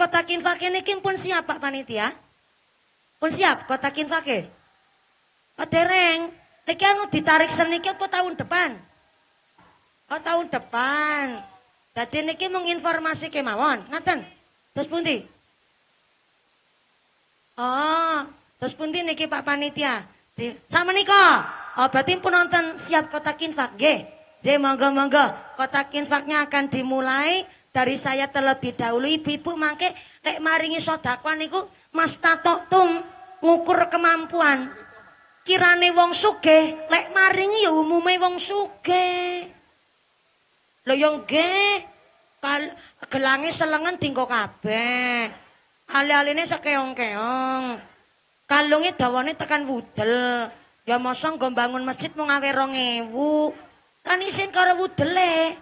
Kotakin vake niki pun siap Pak Panitia? Pun siap kotakin vake. Pak oh, dereng, ini anu ditarik senikir apa tahun depan? Oh tahun depan. Jadi ini menginformasi kemawon, ngaten? Terus di. Oh, terus di niki Pak Panitia? Di, sama niko. Oh berarti pun nonton siap kotakin vake. G. J monggo monggo Kotak infaknya akan dimulai dari saya terlebih dahulu ibu-ibu mangke nek maringi sedekah niku Mas Tato ngukur kemampuan kirane wong sugih lek maringi ya umume wong sugih lho yo nggih kal gelange selengen dinggo kabeh ale-alene sekeong-keong kalunge dawane tekan wudel ya mosok nggo bangun masjid mung awe 2000 kan isin karo wudele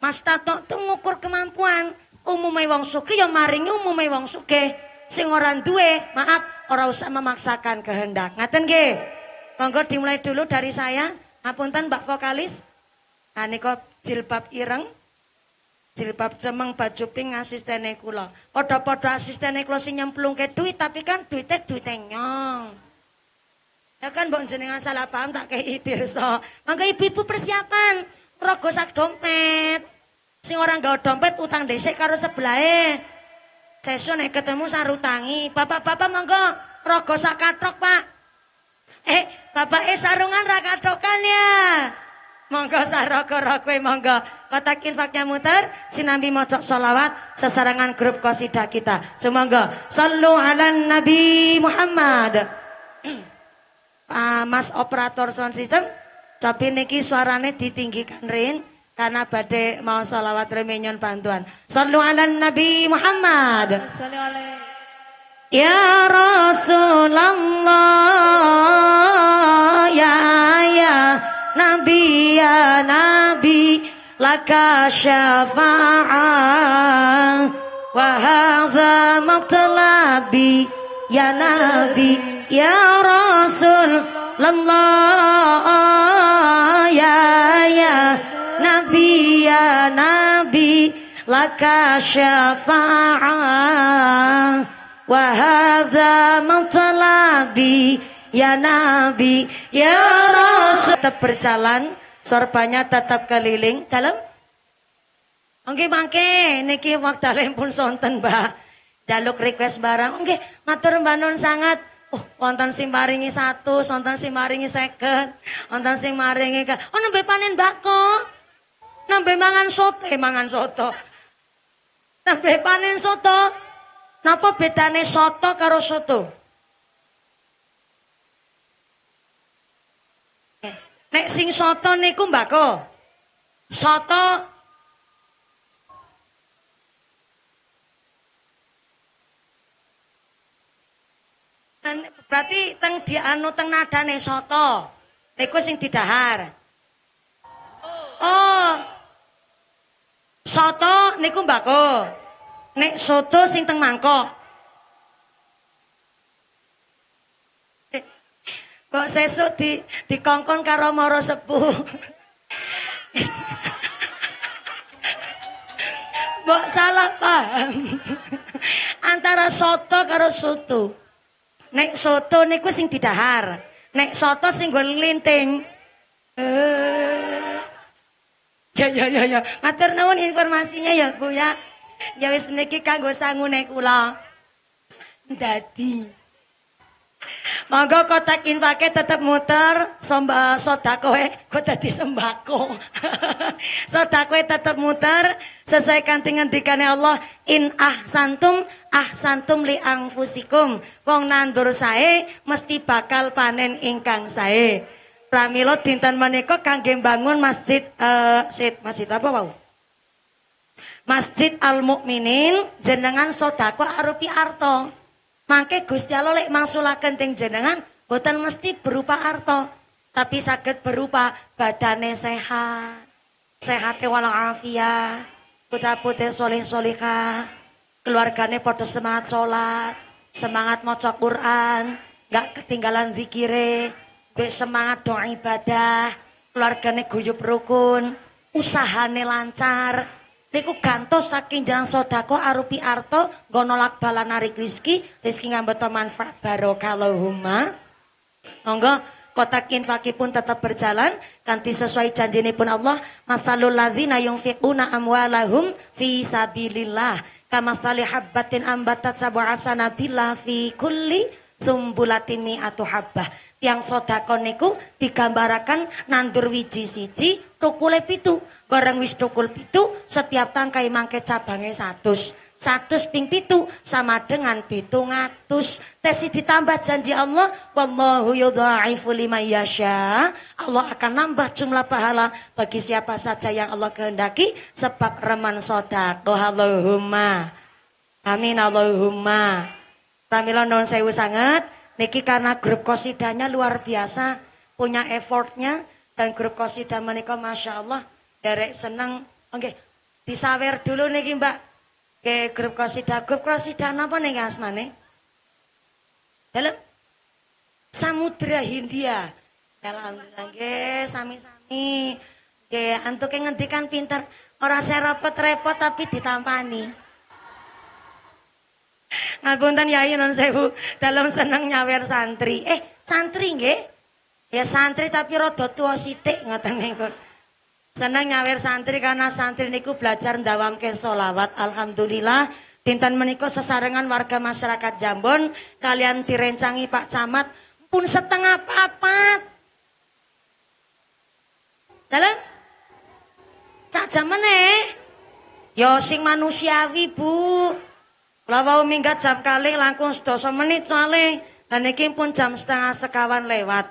Mas Tato itu ngukur kemampuan. umumai wong suki ya maring umumai wong suki Sing orang duwe, maaf, orang usah memaksakan kehendak. Ngaten ge Monggo dimulai dulu dari saya. Apunten Mbak vokalis. aneko ah, jilbab ireng. Jilbab cemeng baju pink asistene kula. Podo podo asistene kula sing ke duit tapi kan duitnya duitnya nyong. Ya kan mbok jenengan salah paham tak kei so monggo ibu-ibu persiapan, rogo sak dompet. Sing orang gak dompet utang desek karo eh, sesu nek ketemu sarutangi. Bapak-bapak monggo rogo sakatrok Pak. Eh, bapak eh sarungan rakatokan ya. Monggo saroko rokwe eh, monggo. Kotak infaknya muter, sinambi mocok solawat, sesarangan grup kosida kita. semoga selalu ala Nabi Muhammad. Mas operator sound system, tapi niki suarane ditinggikan rin karena badai mau salawat remenyon bantuan. Sallu ala Nabi Muhammad. Ya Rasulullah ya ya Nabi ya Nabi laka syafa'ah wa hadza matlabi ya Nabi ya Rasul Allah ya ya Nabi ya Nabi laka syafa'ah wa hadza matlabi ya Nabi ya Rasul tetap berjalan sorbanya tetap keliling dalam Oke mangke niki waktu pun sonten mbak jaluk request barang Oke matur mbak non sangat Oh, wonten sing maringi satu, wonten sing maringi seket, wonten sing maringi ka. Oh, nembe panen bako. Nambe mangan sote, eh, mangan soto. Nambe panen soto. Napa bedane soto karo soto? Eh, nek sing soto niku mbako. Soto kan, berarti teng dianu teng nih soto niku sing didahar. Oh, oh. Soto niku mbako. Nek soto sing teng mangkok. Kok sesuk di dikongkon karo moro sepuh. Mbok salah paham. Antara soto karo soto. Nek soto niku sing didahar. Nek soto sing nggo linting. Eh ya ya ya ya. Matur nuwun informasinya ya Bu ya. Ya wis niki kanggo sangune kula. Dadi Monggo kotak infake tetap muter, somba sodakoe kok dadi sembako. sodakoe tetap muter sesuai kanthi ngendikane Allah, in ah santum li anfusikum. Wong nandur sae mesti bakal panen ingkang sae. Pramilo dinten menika kangge bangun masjid uh, eh, sit masjid apa wau? Masjid Al Mukminin jenengan sodako arupi arto. Mangke Gusti Allah lek mangsulaken teng jenengan boten mesti berupa arto, tapi sakit berupa badane sehat, sehate walafiat, putra-putri soleh-solehah, keluargane padha semangat salat, semangat maca Quran, gak ketinggalan zikire, duwe semangat doa ibadah, keluargane guyub rukun, usahane lancar. Niku gantos saking jalan sodako arupi arto gonolak bala narik rizki rizki ngambeta manfaat huma. Monggo kota kinfaki pun tetap berjalan ganti sesuai janjine pun Allah masalul ladzina fiquna amwalahum fi sabilillah kama habbatin ambatat sab'a sanabila fi kulli sumbulatimi atau habah tiang sodakon niku digambarakan nandur wiji siji tukule pitu bareng wis tukul pitu setiap tangkai mangke cabangnya satu, satu ping pitu sama dengan pitu ngatus tesi ditambah janji Allah wallahu yudha'ifu lima yasha Allah akan nambah jumlah pahala bagi siapa saja yang Allah kehendaki sebab reman soda Allahumma amin Allahumma Pramila non sewu sangat. Niki karena grup kosidanya luar biasa, punya effortnya dan grup kosida menikah masya Allah derek senang Oke, okay. disawer dulu niki Mbak. ke grup kosida, grup kosida apa niki asmane? Dalam Samudra Hindia. Ya, alhamdulillah ke sami-sami. antuk yang ngendikan pinter, saya repot repot tapi ditampani. Ngapunten Yai non sewu, dalam seneng nyawer santri. Eh, santri nggih? Ya santri tapi rada tua sithik ngoten niku. Seneng nyawer santri karena santri niku belajar ndawamke solawat. Alhamdulillah Tintan menika sesarengan warga masyarakat Jambon kalian direncangi Pak Camat pun setengah papat. Dalam cak jam meneh. Yo sing manusiawi, Bu. Lawau wau minggat jam kali langkung sedasa menit soale lan pun jam setengah sekawan lewat.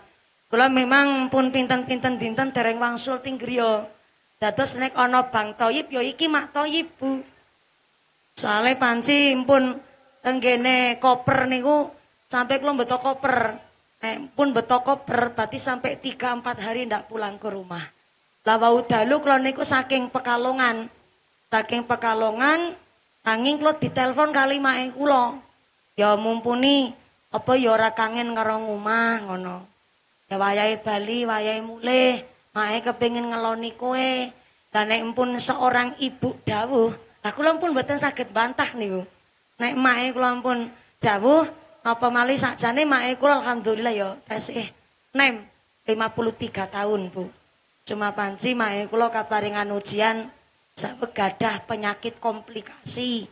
Kula memang pun pinten-pinten dinten dereng wangsul ting griya. Dados nek ana Bang Toyib ya iki mak Toyib Bu. Soale panci pun tenggene koper niku sampai kula beto koper. Nek pun beto koper berarti sampai tiga empat hari ndak pulang ke rumah. Lawau wau dalu kula niku saking Pekalongan. Saking Pekalongan Nanging kula ditelepon kali mae kula. Ya mumpuni apa ya ora kangen karo ngomah ngono. Ya wayahe bali, wayahe mulih, mae kepengin ngeloni kowe. Lah nek empun seorang ibu dawuh, lah kula pun mboten saged bantah niku. Nek mae kula pun dawuh apa malih sakjane mae kula alhamdulillah ya lima nem 53 tahun, Bu. Cuma panci mae kula kaparingan ujian saged gadah penyakit komplikasi.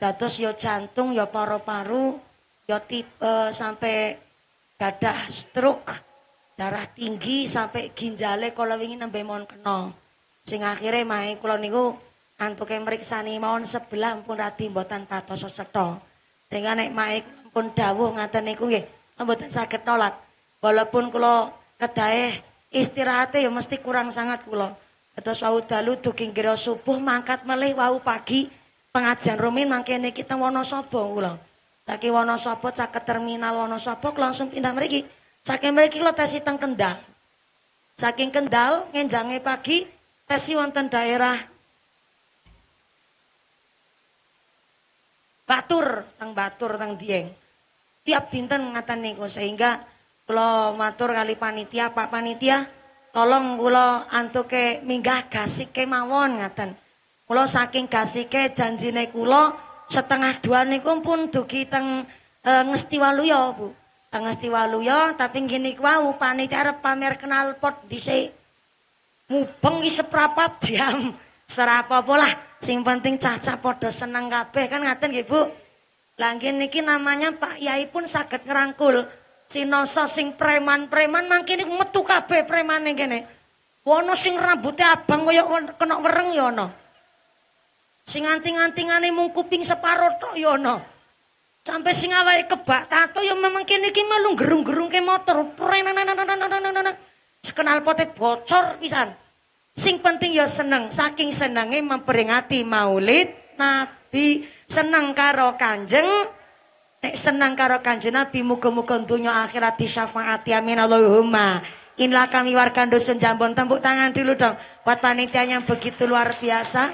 Dados yo ya jantung, yo ya paru-paru, yo ya tipe sampai gadah stroke, darah tinggi sampai ginjale kalau ingin nembe mohon kena. Sing akhirnya mae kalau niku meriksa nih mawon sebelah pun radi buatan patos setha. Sehingga naik mae pun dawuh ngaten niku ya mboten sakit nolak. Walaupun kalau kedaeh istirahate ya mesti kurang sangat kula atas wau dalu duking kira subuh mangkat melih wau pagi pengajian rumin mangkene kita Wonosobo Saki Saking Wonosobo caket terminal Wonosobo langsung pindah mereka, Saki mereka lo tesi teng Kendal. Saking Kendal ngenjange pagi tesi wonten daerah Batur, tang Batur tang Dieng. Tiap dinten ngatan niku sehingga kalau matur kali panitia, Pak Panitia, tolong kula antuke minggah gasike mawon ngaten. Kula saking gasike janjine kula setengah dua niku pun dugi teng e, Ngestiwaluya, Bu. Teng Ngestiwaluya tapi gini ku wau panitia arep pamer kenal pot dhisik. Mubeng ki seprapat jam. serapa bola sing penting caca podo seneng kabeh kan ngaten nggih, Bu. Lah niki namanya Pak Yai pun saged ngerangkul. Cinoso sing preman-preman mangkene metu kabeh premane kene. Wono sing rambutnya abang kaya kena wereng ya ana. Sing anting-antingane mung kuping separo tok ya ana. Sampai sing awake kebak tato ya memang kene iki melu gerung-gerung ke motor. Sekenal pote bocor pisan. Sing penting ya seneng, saking senenge memperingati Maulid Nabi, seneng karo Kanjeng Nek senang karo kanjeng Nabi muga-muga donya akhirat disyafaati amin Allahumma. Inilah kami warga dusun Jambon tepuk tangan dulu dong buat panitia yang begitu luar biasa.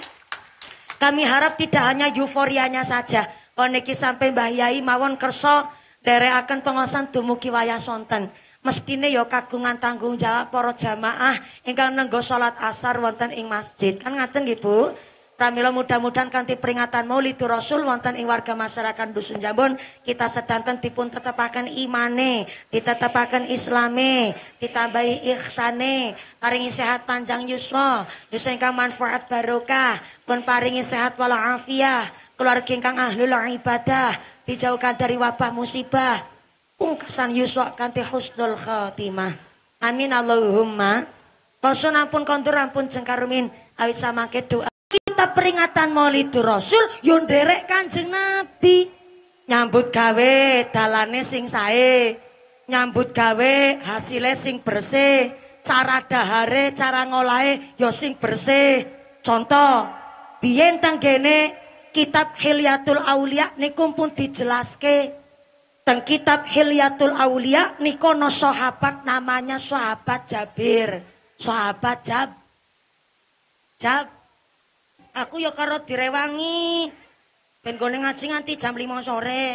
Kami harap tidak hanya euforianya saja. Koneki sampai Mbah Yai mawon kerso akan pengosan dumugi wayah sonten. Mestine yo ya kagungan tanggung jawab para jamaah ingkang nenggo salat asar wonten ing masjid. Kan ngaten nggih Bu? Pramila mudah-mudahan kanti peringatan Maulidur Rasul wonten ing warga masyarakat Dusun Jambon kita sedanten dipun tetepaken imane, ditetepaken islame, ditambahi ihsane, paringi sehat panjang yuswa, yuswa ingkang manfaat barokah, pun paringi sehat walafiat, keluarga ingkang ahlul ibadah, dijauhkan dari wabah musibah, pungkasan yuswa kanti husnul khotimah. Amin Allahumma. Rasul ampun kontur ampun jengkarumin awit samangke doa kita peringatan Maulid Rasul yang derek Kanjeng Nabi. Nyambut gawe dalane sing sae, nyambut gawe hasilnya sing bersih, cara dahare, cara ngolahe yo ya sing bersih. Contoh, biyen gene kitab Hilyatul Aulia niku pun dijelaske. Teng kitab Hilyatul Aulia niku no sahabat namanya sahabat Jabir. Sahabat Jab Jab Aku ya karo direwangi. Ben gone ngaji nganti jam 5 sore.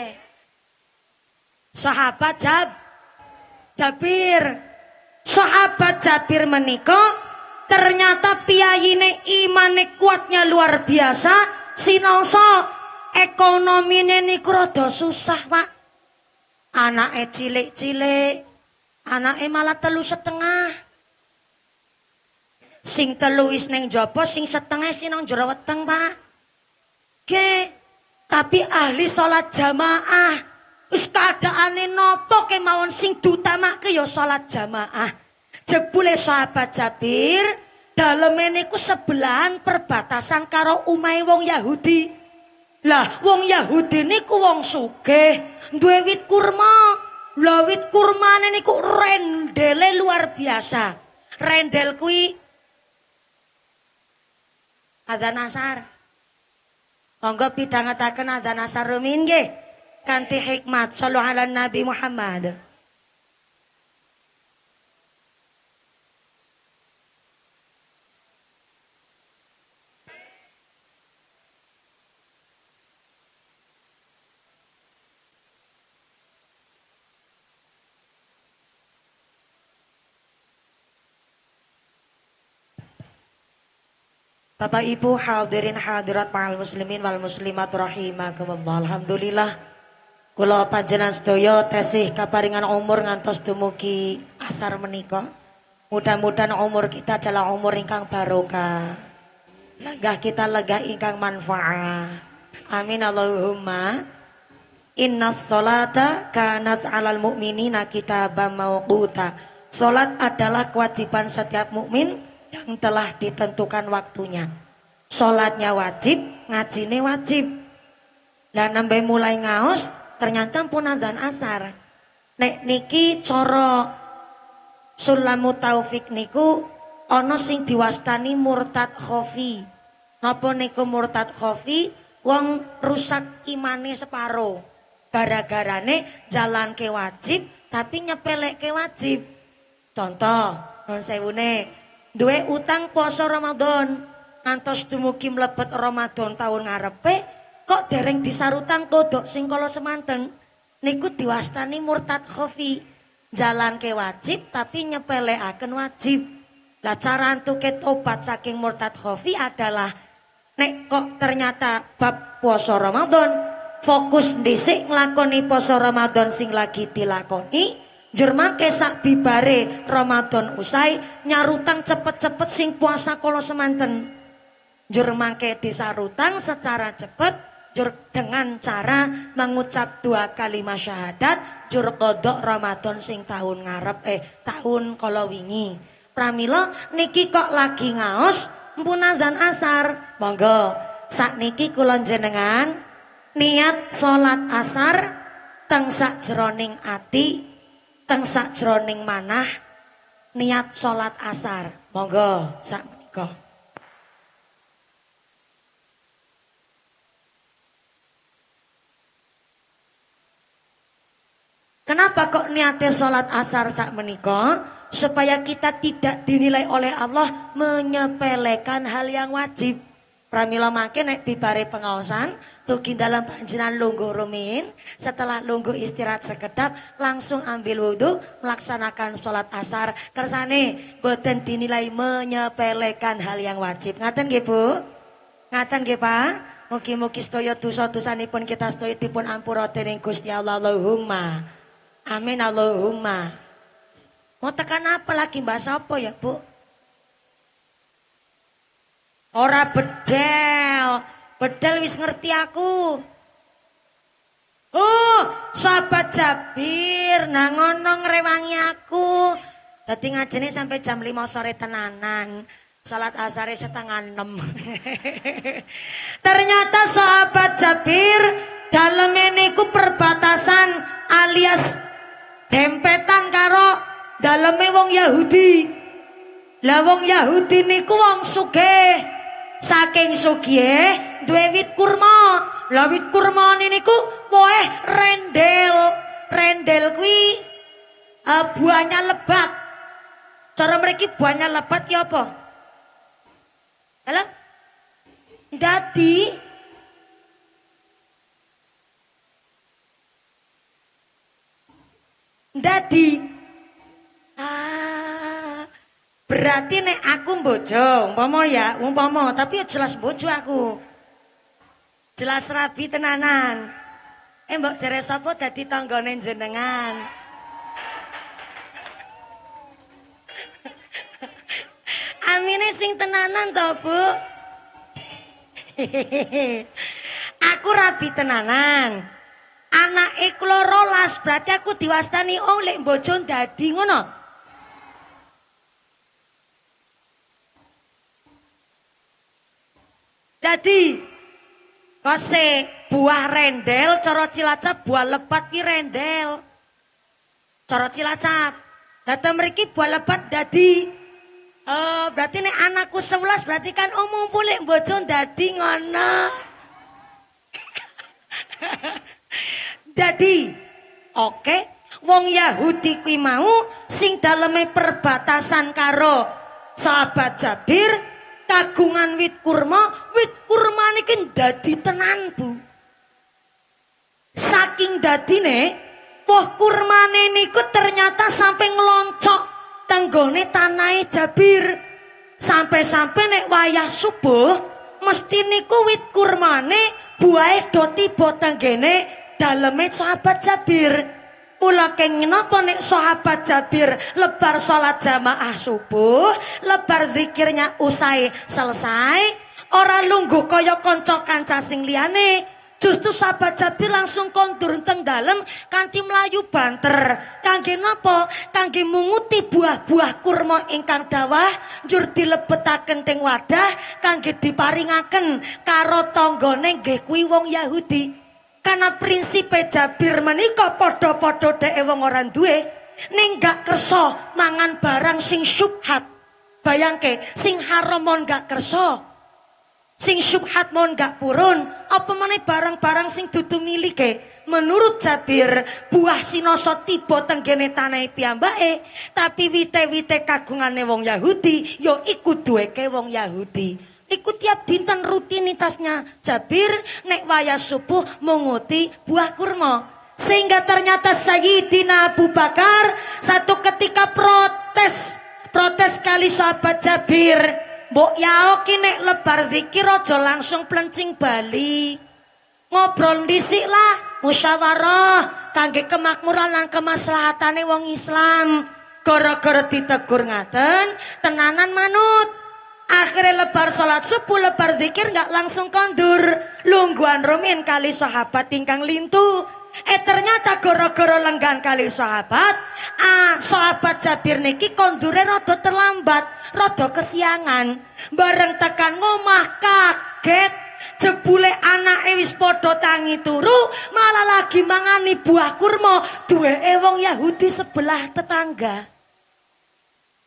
Sahabat Jab Jabir. Sahabat Jabir meniko ternyata piyayine imane kuatnya luar biasa sinoso ekonomine niku rada susah pak Anak cilik-cilik anak malah telu setengah Sing teluis neng jopo, sing setengah sing nang jero weteng, Pak. Ge, tapi ahli sholat jamaah. Wis keadaane nopo kemawon sing mak yo ya sholat jamaah. Jebule sahabat Jabir, ini ku sebelahan perbatasan karo umai wong Yahudi. Lah, wong Yahudi niku wong sugih, duwe wit kurma. lawit kurma kurmane niku rendele luar biasa. Rendel kuwi azan asar. Monggo pidhangetaken azan asar rumiyin nggih kanthi hikmat sallallahu ala Nabi Muhammad. Bapak Ibu hadirin hadirat ma'al muslimin wal muslimat rahimah rahimakumullah. Alhamdulillah Kulo panjenan sedoyo tesih kaparingan umur ngantos dumugi asar meniko Mudah-mudahan umur kita adalah umur ingkang barokah. Legah kita legah ingkang manfaat Amin Allahumma. Inna solata kanas alal mu'minina kitabah mawkuta Salat adalah kewajiban setiap mukmin yang telah ditentukan waktunya. Sholatnya wajib, ngajine wajib. Dan sampai mulai ngaos, ternyata pun azan asar. Nek niki coro sulamu taufik niku ono sing diwastani murtad khofi. Napa niku murtad khofi? Wong rusak imane separo. Gara-garane jalan ke wajib tapi nyepelek ke wajib. Contoh, non sewune duwe utang poso Ramadan ngantos dumugi mlebet Ramadan tahun ngarepe kok dereng disarutang kodok sing kala semanten niku diwastani murtad khofi jalanke wajib tapi akan wajib lah cara untuk tobat saking murtad khofi adalah nek kok ternyata bab puasa Ramadan fokus disik nglakoni puasa Ramadan sing lagi dilakoni Jerman kesak bibare Ramadan usai nyarutang cepet-cepet sing puasa kolo semanten. Jerman Jermake disarutang secara cepet jur dengan cara mengucap dua kalimat syahadat jur kodok Ramadan sing tahun ngarep eh tahun kolo wingi. Pramilo niki kok lagi ngaos mpunan dan asar. Monggo sak niki kulon jenengan niat solat asar teng sak jeroning ati teng sakjroning manah niat salat asar. Monggo sak menika. Kenapa kok niatnya sholat asar saat menikah? Supaya kita tidak dinilai oleh Allah menyepelekan hal yang wajib. Pramila makin naik bibare pengawasan, tukin dalam panjenan lunggu rumin. setelah lunggu istirahat sekedap langsung ambil wudhu melaksanakan sholat asar kersane boten dinilai menyepelekan hal yang wajib ngaten gak Bu ngaten gak Pak mugi-mugi sedaya dosa pun kita sedaya dipun ampura dening Gusti Allah Allahumma amin Allahumma mau tekan apa lagi mbak sopo ya Bu Ora bedel. Bedel wis ngerti aku. Oh, sahabat Jabir, nang ngono ngrewangi aku. Dadi ngajene sampai jam 5 sore tenanan. Salat asare setengah enam. Ternyata sahabat Jabir dalam ku perbatasan alias dempetan karo dalamnya wong Yahudi. Lah wong Yahudi niku wong sugih saking sugih duwe wit kurma. Lah wit kurma niku woeh rendel. Rendel kuwi uh, buahnya lebat. Cara mereka buahnya lebat ki apa? Halo? Dadi Dadi Ah Berarti nek aku bocor, umpama ya, umpama, tapi ya jelas bojo aku. Jelas rabi tenanan. Eh mbok jere sapa dadi tanggane jenengan? Amine sing tenanan to, Bu? aku rabi tenanan. Anake rolas berarti aku diwastani oleh lek bojo dadi ngono. Jadi kose buah rendel coro Cilacap buah lebat ki rendel. coro Cilacap. Data meriki buah lebat jadi uh, eh, berarti nih anakku sebelas berarti kan omong boleh bocon jadi ngono. jadi oke wong Yahudi kui mau sing daleme perbatasan karo sahabat Jabir kagungan wit kurma, wit kurma niki dadi tenan, Bu. Saking dadine, woh nih niku ternyata sampai ngeloncok tanggone tanai e Jabir. Sampai-sampai nek wayah subuh, mesti niku wit kurmane buahe do tiba tanggene dalamnya sahabat Jabir. Mula kenging sohabat nek sahabat Jabir lebar sholat jamaah subuh, lebar zikirnya usai selesai, orang lungguh koyo konco kanca sing Justru sahabat Jabir langsung kondur teng dalam kanti melayu banter. Kangge napa? Kangge munguti buah-buah kurma ingkang dawah njur dilebetaken teng wadah kangge diparingaken karo tanggane nggih kuwi wong Yahudi. Karena prinsipe Jabir menika padha-padha dheke wong ora duwe ning gak kersa mangan barang sing syubhat. Bayangke sing haram mon gak kersa. Sing syubhat mon gak purun, apa meneh barang-barang sing dudu milike. Menurut Jabir, buah sinoso tiba tenggene tanahe piyambake, tapi wite-wite kagungane wong Yahudi ya iku duweke wong Yahudi. Iku tiap dinten rutinitasnya Jabir nek waya subuh menguti buah kurma. Sehingga ternyata Sayyidina Abu Bakar satu ketika protes. Protes kali sahabat Jabir. Mbok yaoki nek lebar zikir aja langsung pelencing Bali. Ngobrol disik lah, musyawarah kangge kemakmuran lan kemaslahatane wong Islam. Gara-gara ditegur ngaten, tenanan manut. Akhirnya lebar sholat subuh, lebar zikir nggak langsung kondur. Lungguan rumin kali sahabat tingkang lintu. Eh ternyata goro-goro lenggan kali sahabat. Ah, sahabat Jabir niki kondure rodo terlambat, rodo kesiangan. Bareng tekan ngomah kaget jebule anak ewis podot tangi turu malah lagi mangani buah kurma duweke ewong Yahudi sebelah tetangga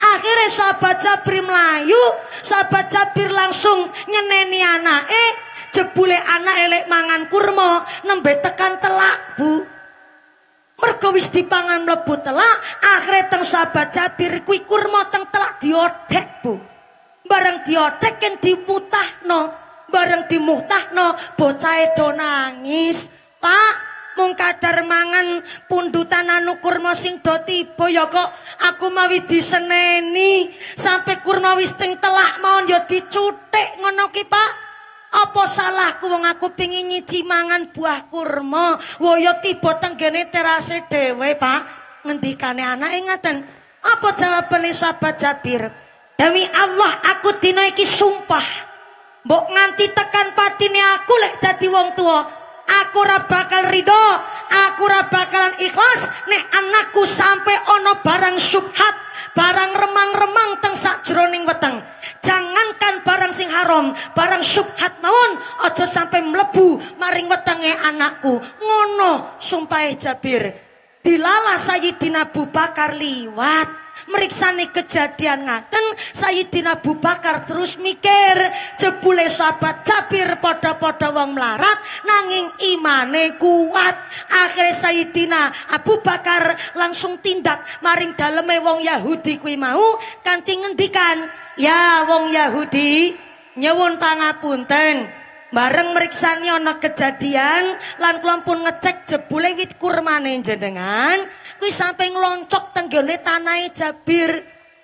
Akhirnya sahabat Jabir Melayu, sahabat Jabir langsung nyeneni anak eh jebule anak elek mangan kurma, nembe tekan telak, Bu. Mergo wis dipangan mlebu telak, akhirnya teng sahabat Jabir kui kurma teng telak diodek, Bu. Bareng dimutah kan barang bareng no bocah itu nangis, Pak. mung mangan pundutan anu kurma sing do tiba ya kok aku mawi diseneni sampai kurma telak mau ya dicuthik ngono ki Pak apa salahku wong aku pengin nyici mangan buah kurma waya tiba tenggene terase dhewe Pak ngendikane anake ngaten apa jawabane sahabat Jabir Demi Allah aku dinaiki sumpah mbok nganti tekan patine aku lek dadi wong tua aku ora bakal ridho, aku ora bakalan ikhlas nek anakku sampai ono barang syubhat, barang remang-remang teng sak jroning weteng. Jangankan barang sing haram, barang syubhat mawon aja sampai mlebu maring wetenge anakku. Ngono sumpahe Jabir. Dilala Sayyidina Abu Bakar liwat meriksani kejadian ngaten Sayyidina Abu Bakar terus mikir jebule sahabat Jabir pada pada wong melarat nanging imane kuat akhirnya Sayyidina Abu Bakar langsung tindak maring daleme wong Yahudi kuwi mau kanthi ngendikan ya wong Yahudi nyewon pangapunten bareng meriksani ana kejadian lan kula pun ngecek jebule wit kurmane jenengan kuwi sampe ngloncok tenggone tanahe Jabir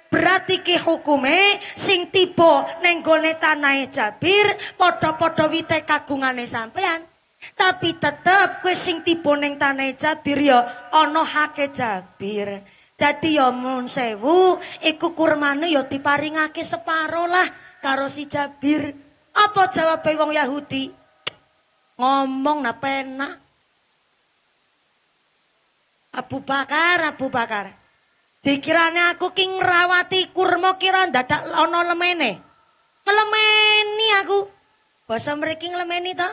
berarti ki hukume sing tiba ning gone tanahe Jabir padha-padha wite kagungane sampean tapi tetep kuwi sing tiba neng tanahe Jabir ya ana hake Jabir dadi ya mun sewu iku kurmane ya diparingake separo lah karo si Jabir Apa jawabe wong Yahudi? Ngomong na pena, Abu Bakar, Abu Bakar. Dikirane aku ki ngrawati kurma kira dadak ana lemene. Ngelemeni aku. Bahasa mriki ngelemeni to?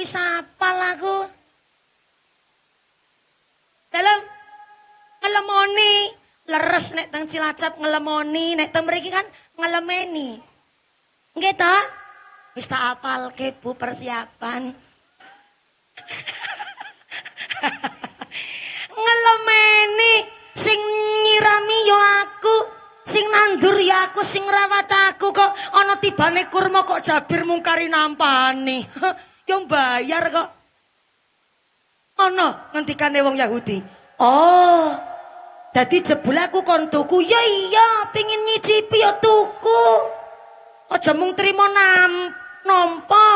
Wis apal aku. Dalam ngelemoni leres nek teng Cilacap ngelemoni nek teng mriki kan ngelemeni. Nggih to? Wis tak apalke Bu persiapan. Ngelemeni sing nyirami yo aku, sing nandur ya aku, sing rawat aku kok ana tibane kurma kok Jabir mungkari nampani. yo bayar kok. Ana ngentikane wong Yahudi. Oh. Dadi jebul aku kon tuku. Ya iya, pengin nyicipi yo tuku. aja mung trimo nampo,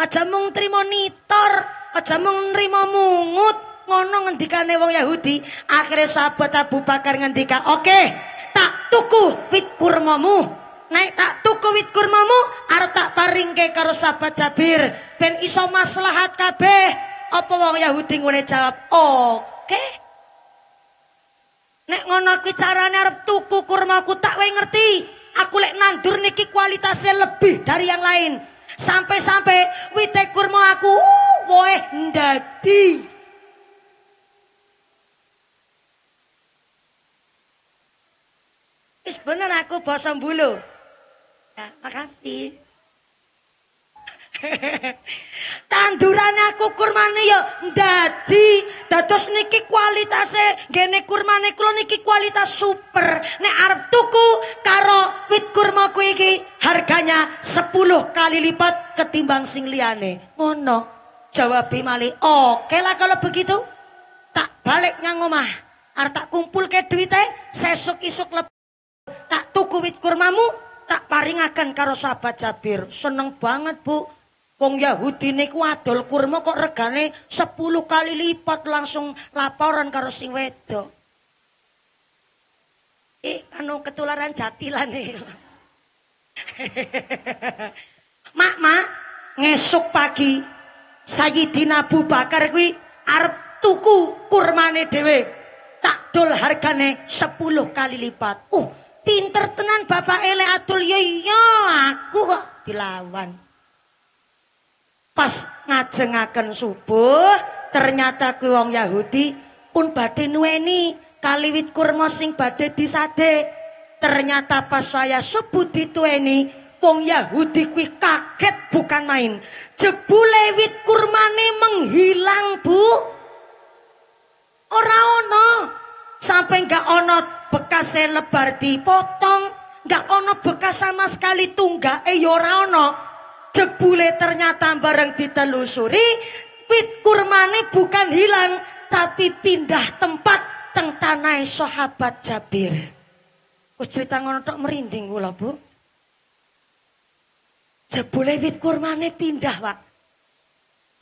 aja mung trimo nitor aja mung nrimo mungut ngono ngendikane wong Yahudi akhirnya sahabat Abu Bakar ngendika oke tak tuku wit kurmamu Nek tak tuku wit kurmamu arep tak paringke karo sahabat Jabir ben iso maslahat kabeh apa wong Yahudi ngene jawab oke nek ngono kuwi carane arep tuku kurmaku tak wae ngerti aku lek nandur niki kualitasnya lebih dari yang lain. Sampai-sampai wite kurma aku uh, woe ndadi. Is bener aku bosom bulu. Ya, makasih. Tanduran aku kurmane yo ya dadi. Dados niki kualitase gene kurmane kula niki kualitas super. ne arep tuku karo wit kurma kuiki iki harganya sepuluh kali lipat ketimbang sing liyane. Ngono. Jawab Mali, "Oke lah kalau begitu. Tak balik nyang omah. Arep tak kumpulke duwite sesuk-isuk lebih. Tak tuku wit kurmamu, tak paringaken karo sahabat Jabir. Seneng banget, Bu. Wong Yahudi niku adol kurma kok regane 10 kali lipat langsung laporan karo sing wedok. Eh, anu ketularan jatilan nih. mak, mak, ngesuk pagi Sayyidina Abu Bakar kuwi arep tuku kurmane dhewe. Tak dol hargane 10 kali lipat. Uh, pinter tenan bapak elek adol ya iya aku kok dilawan. Pas ngajengaken subuh, ternyata kuwi wong Yahudi pun badhe nuweni kaliwit kurma sing badhe disade. Ternyata pas saya subuh ditueni, wong Yahudi kuwi kaget bukan main. Jebule wit kurmane menghilang, Bu. Ora ono. Sampai nggak ono bekas lebar dipotong, nggak ono bekas sama sekali tunggak eh ya ora ono jebule ternyata bareng ditelusuri wit kurmane bukan hilang tapi pindah tempat teng tanah sahabat Jabir. Ku cerita ngono tok merinding kula, Bu. Jebule wit kurmane pindah, Pak.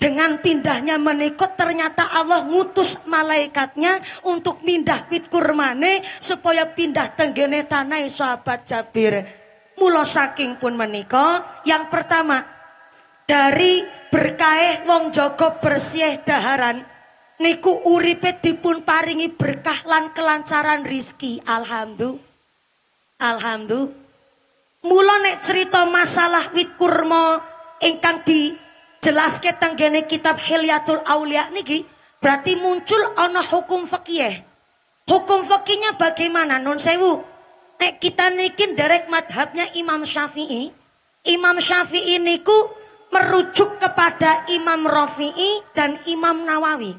Dengan pindahnya menikut ternyata Allah ngutus malaikatnya untuk pindah wit kurmane supaya pindah tenggene tanah sahabat Jabir. Mula saking pun menika yang pertama dari berkaih wong Joko bersih daharan niku uripe dipun paringi berkah lan kelancaran rizki alhamdulillah alhamdulillah mula nek cerita masalah wit kurma ingkang jelas ketenggene kitab Hilyatul Aulia niki berarti muncul ana hukum eh, hukum fakihnya bagaimana non sewu Nek kita nikin derek madhabnya Imam Syafi'i. Imam Syafi'i niku merujuk kepada Imam Rafi'i dan Imam Nawawi.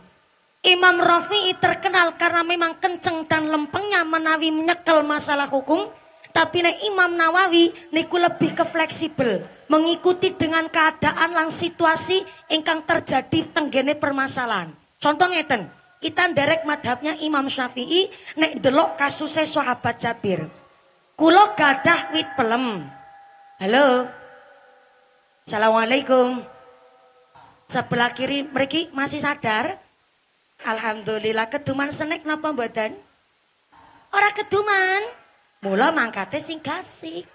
Imam Rafi'i terkenal karena memang kenceng dan lempengnya menawi menyekel masalah hukum. Tapi nek Imam Nawawi niku lebih ke fleksibel, mengikuti dengan keadaan lan situasi ingkang terjadi tenggene permasalahan. Contoh ngeten, kita derek madhabnya Imam Syafi'i nek delok kasusnya sahabat Jabir. Kulo gadah wit pelem. Halo. Assalamualaikum. Sebelah kiri mereka masih sadar. Alhamdulillah keduman senek napa mboten? Ora keduman. Mula mangkate sing gasik.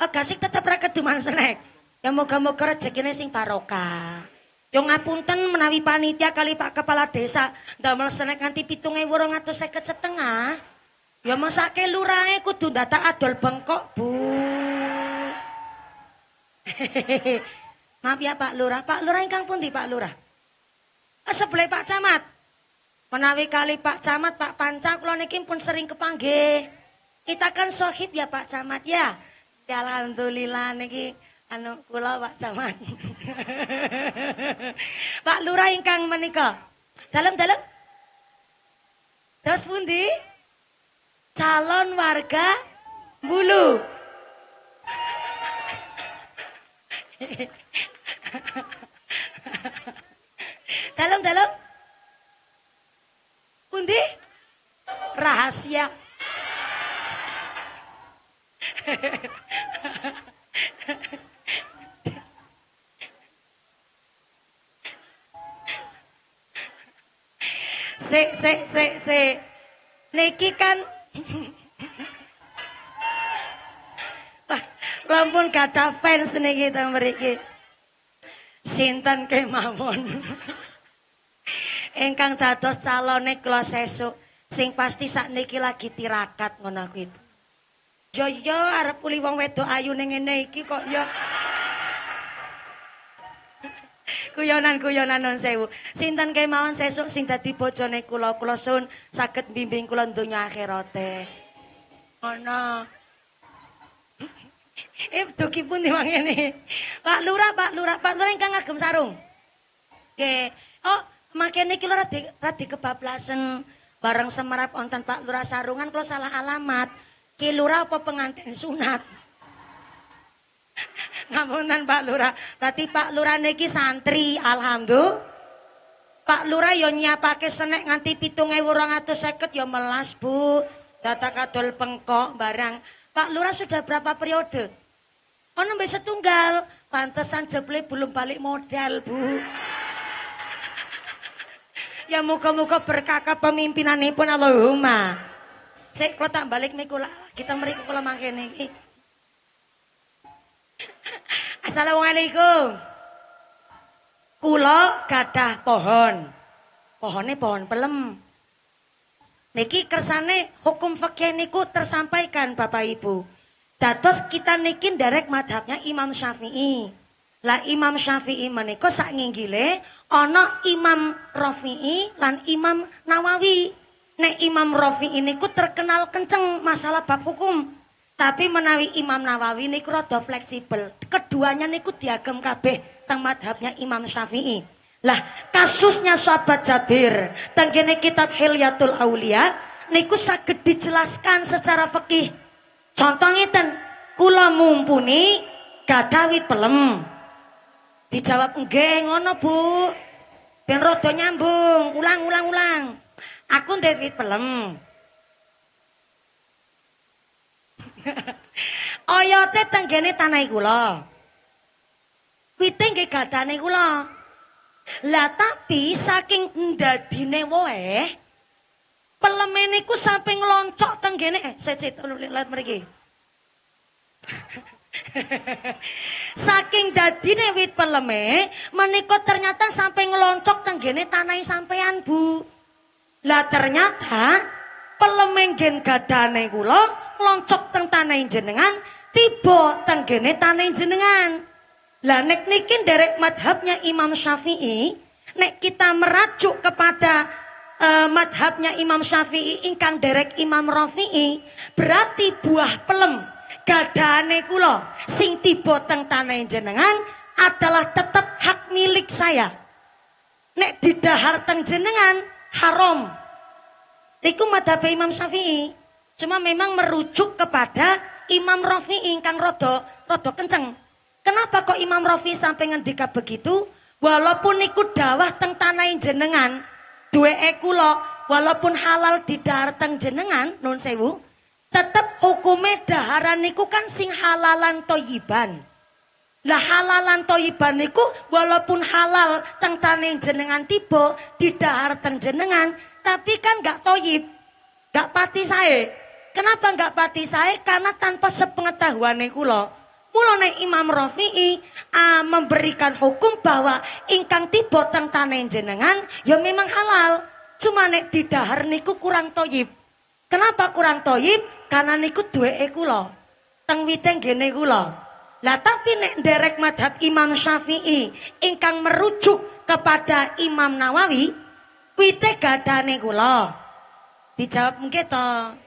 Oh, gasik tetep ra keduman senek. Ya moga-moga rezekine sing barokah. Yo ya, ngapunten menawi panitia kali Pak Kepala Desa ndamel senek nganti 7250 setengah. Ya mesake lurae kudu data adol bengkok, Bu. Maaf ya Pak Lurah. Pak Lurah ingkang pundi Pak Lurah? Eh, sebelah Pak Camat. Menawi kali Pak Camat, Pak Panca kula niki pun sering kepanggih. Kita kan sohib ya Pak Camat ya. ya Alhamdulillah niki anu kula Pak Camat. Pak Lurah ingkang menika. Dalam-dalam. Terus pundi? calon warga Bulu. dalam dalam pundi rahasia se-se-se-se niki kan Lampun kata fans nih kita meriki. Sinten kemawon. Engkang dados calone kula sesuk sing pasti sakniki lagi tirakat ngono kuwi. Yo yo arep wong wedok ayu ning ngene iki kok yo guyonan-guyonan non sewu. Sinten kemawon sesuk sing dadi bojone kula, kula suwun saged bimbing kula donya akhirate. Ngono. Oh, eh, toki dimang ini. Pak Lura, Pak Lura, Pak Lura ingkang ngagem sarung. Oke. Oh, makene iki lara di lara bareng semerap wonten Pak Lura sarungan kula salah alamat. Ki Lura apa pengantin sunat? Ngapunten Pak Lura, Berarti Pak Lura niki santri, alhamdulillah. Pak Lura yo ya nyiapake senek nganti pitung seket yo ya melas, Bu. Data kadol pengkok barang. Pak Lura sudah berapa periode? Oh, nambah setunggal. Pantesan jeble belum balik modal, Bu. ya muka-muka berkaka pun Allahumma. Cek kalau tak balik niku lah, kita meriku kalau mangkene Assalamualaikum. Kulo gadah pohon. Pohonnya pohon pelem. Niki kersane hukum fakih niku tersampaikan Bapak Ibu. Dados kita niki derek madhabnya Imam Syafi'i. Lah Imam Syafi'i menika sak nginggile Ono Imam Rafi'i lan Imam Nawawi. Nek Imam Rafi'i niku terkenal kenceng masalah bab hukum. Tapi menawi Imam Nawawi niku rada fleksibel. Keduanya niku diagem kabeh teng madhabnya Imam Syafi'i. Lah, kasusnya sahabat Jabir tenggene kitab Hilyatul Aulia niku saged dijelaskan secara fikih. Contoh ngeten, kula mumpuni gadawi pelem. Dijawab nggih ngono, Bu. Ben rada nyambung, ulang-ulang ulang. Aku David pelem. Oyote tenggene tanah kula. Witing ke gadane kula. Lah tapi saking ndadine woe. pelemen niku sampe ngeloncok tenggene eh lu lihat mriki. Saking dadine wit peleme menika ternyata sampai ngeloncok tenggene tanai sampean Bu. Lah ternyata peleme gen gadane kula loncok teng tanah jenengan, tiba genet tanah jenengan. Lah nek nikin derek madhabnya Imam Syafi'i, nek kita merajuk kepada uh, madhabnya Imam Syafi'i ingkang derek Imam Rafi'i, berarti buah pelem gadane kula sing tiba teng tanah jenengan adalah tetap hak milik saya. Nek didahar teng jenengan haram. Iku madhabnya Imam Syafi'i. Cuma memang merujuk kepada Imam Rafi ingkang rodo, rodo kenceng. Kenapa kok Imam Rafi sampai ngendika begitu? Walaupun ikut dawah teng tanah jenengan, dua ekulok. walaupun halal didahar teng jenengan non sewu, tetap hukume daharan niku kan sing halalan toyiban. Lah halalan toyiban niku walaupun halal teng tanah jenengan tibo didahar teng jenengan, tapi kan gak toyib, gak pati saya. Kenapa enggak pati saya? Karena tanpa sepengetahuan kulo. Mula nek Imam Rafi'i uh, memberikan hukum bahwa ingkang tiba teng tanah jenengan ya memang halal. Cuma tidak dahar niku kurang toyib. Kenapa kurang toyib? Karena niku dua ekulo. Teng wite gene kulo. Lah tapi nek derek madhab Imam Syafi'i ingkang merujuk kepada Imam Nawawi, wite gadane kulo. Dijawab mungkin toh.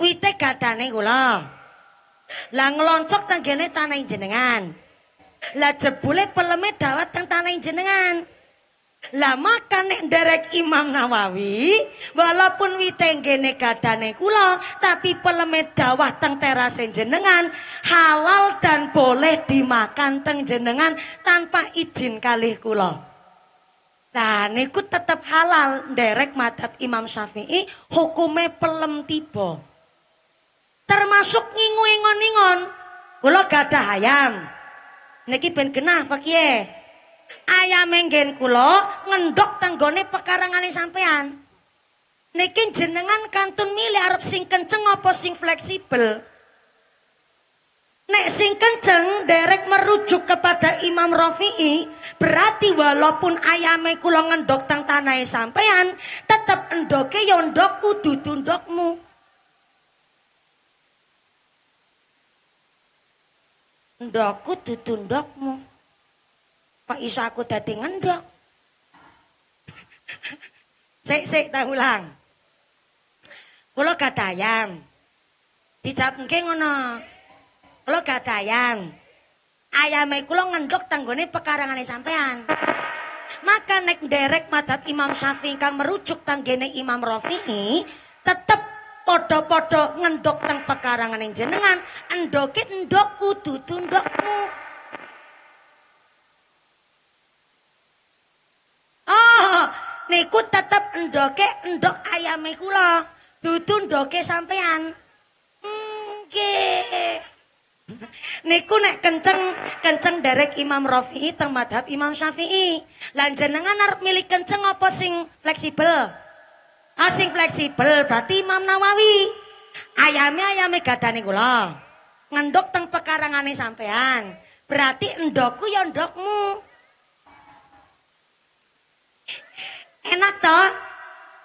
Wite gadane kula. Lah ngloncok tanggene tanah jenengan. Lah jebule peleme dawat teng tanah jenengan. Lah makan nek nderek Imam Nawawi, walaupun wite ngene gadane kula, tapi peleme dawah teng teras jenengan halal dan boleh dimakan teng jenengan tanpa izin kalih kula. Nah niku tetap halal derek madhab Imam Syafi'i hukume pelem tiba termasuk ngingu-ingon-ingon kula gadah ayam niki ben genah fakie ayam enggen kula ngendok tanggone pekarangane sampean niki jenengan kantun milih arep sing kenceng apa sing fleksibel Nek sing kenceng derek merujuk kepada Imam Rafi'i Berarti walaupun ayame kula ngendok tang tanahe sampean Tetep endoke yondok ya kudu tundokmu ndokku dudu ndokmu. Kok iso aku dadi ngendok? sik sik tak ulang. Kula gadayang. Dijapke ngono. Kula gadayang. Ayame kula ngendok tanggone pekarangane sampean. Maka nek derek madhab Imam Syafi'i kang merujuk tanggene Imam Rafi'i tetep Podo-podo ngendok teng pekarangan yang jenengan. endoki endok kudu tundokmu. Oh, niku tetep endoke endok ayam kula. Dudu endoke sampean. Nggih. Niku nek kenceng, kenceng derek Imam Rafi'i teng madhab Imam Syafi'i. Lan jenengan arep kenceng apa sing fleksibel? Asing fleksibel berarti Imam Nawawi. ayamnya ayamnya gadani kula. Ngendok teng pekarangane sampean. Berarti endokku ya endokmu. Enak toh?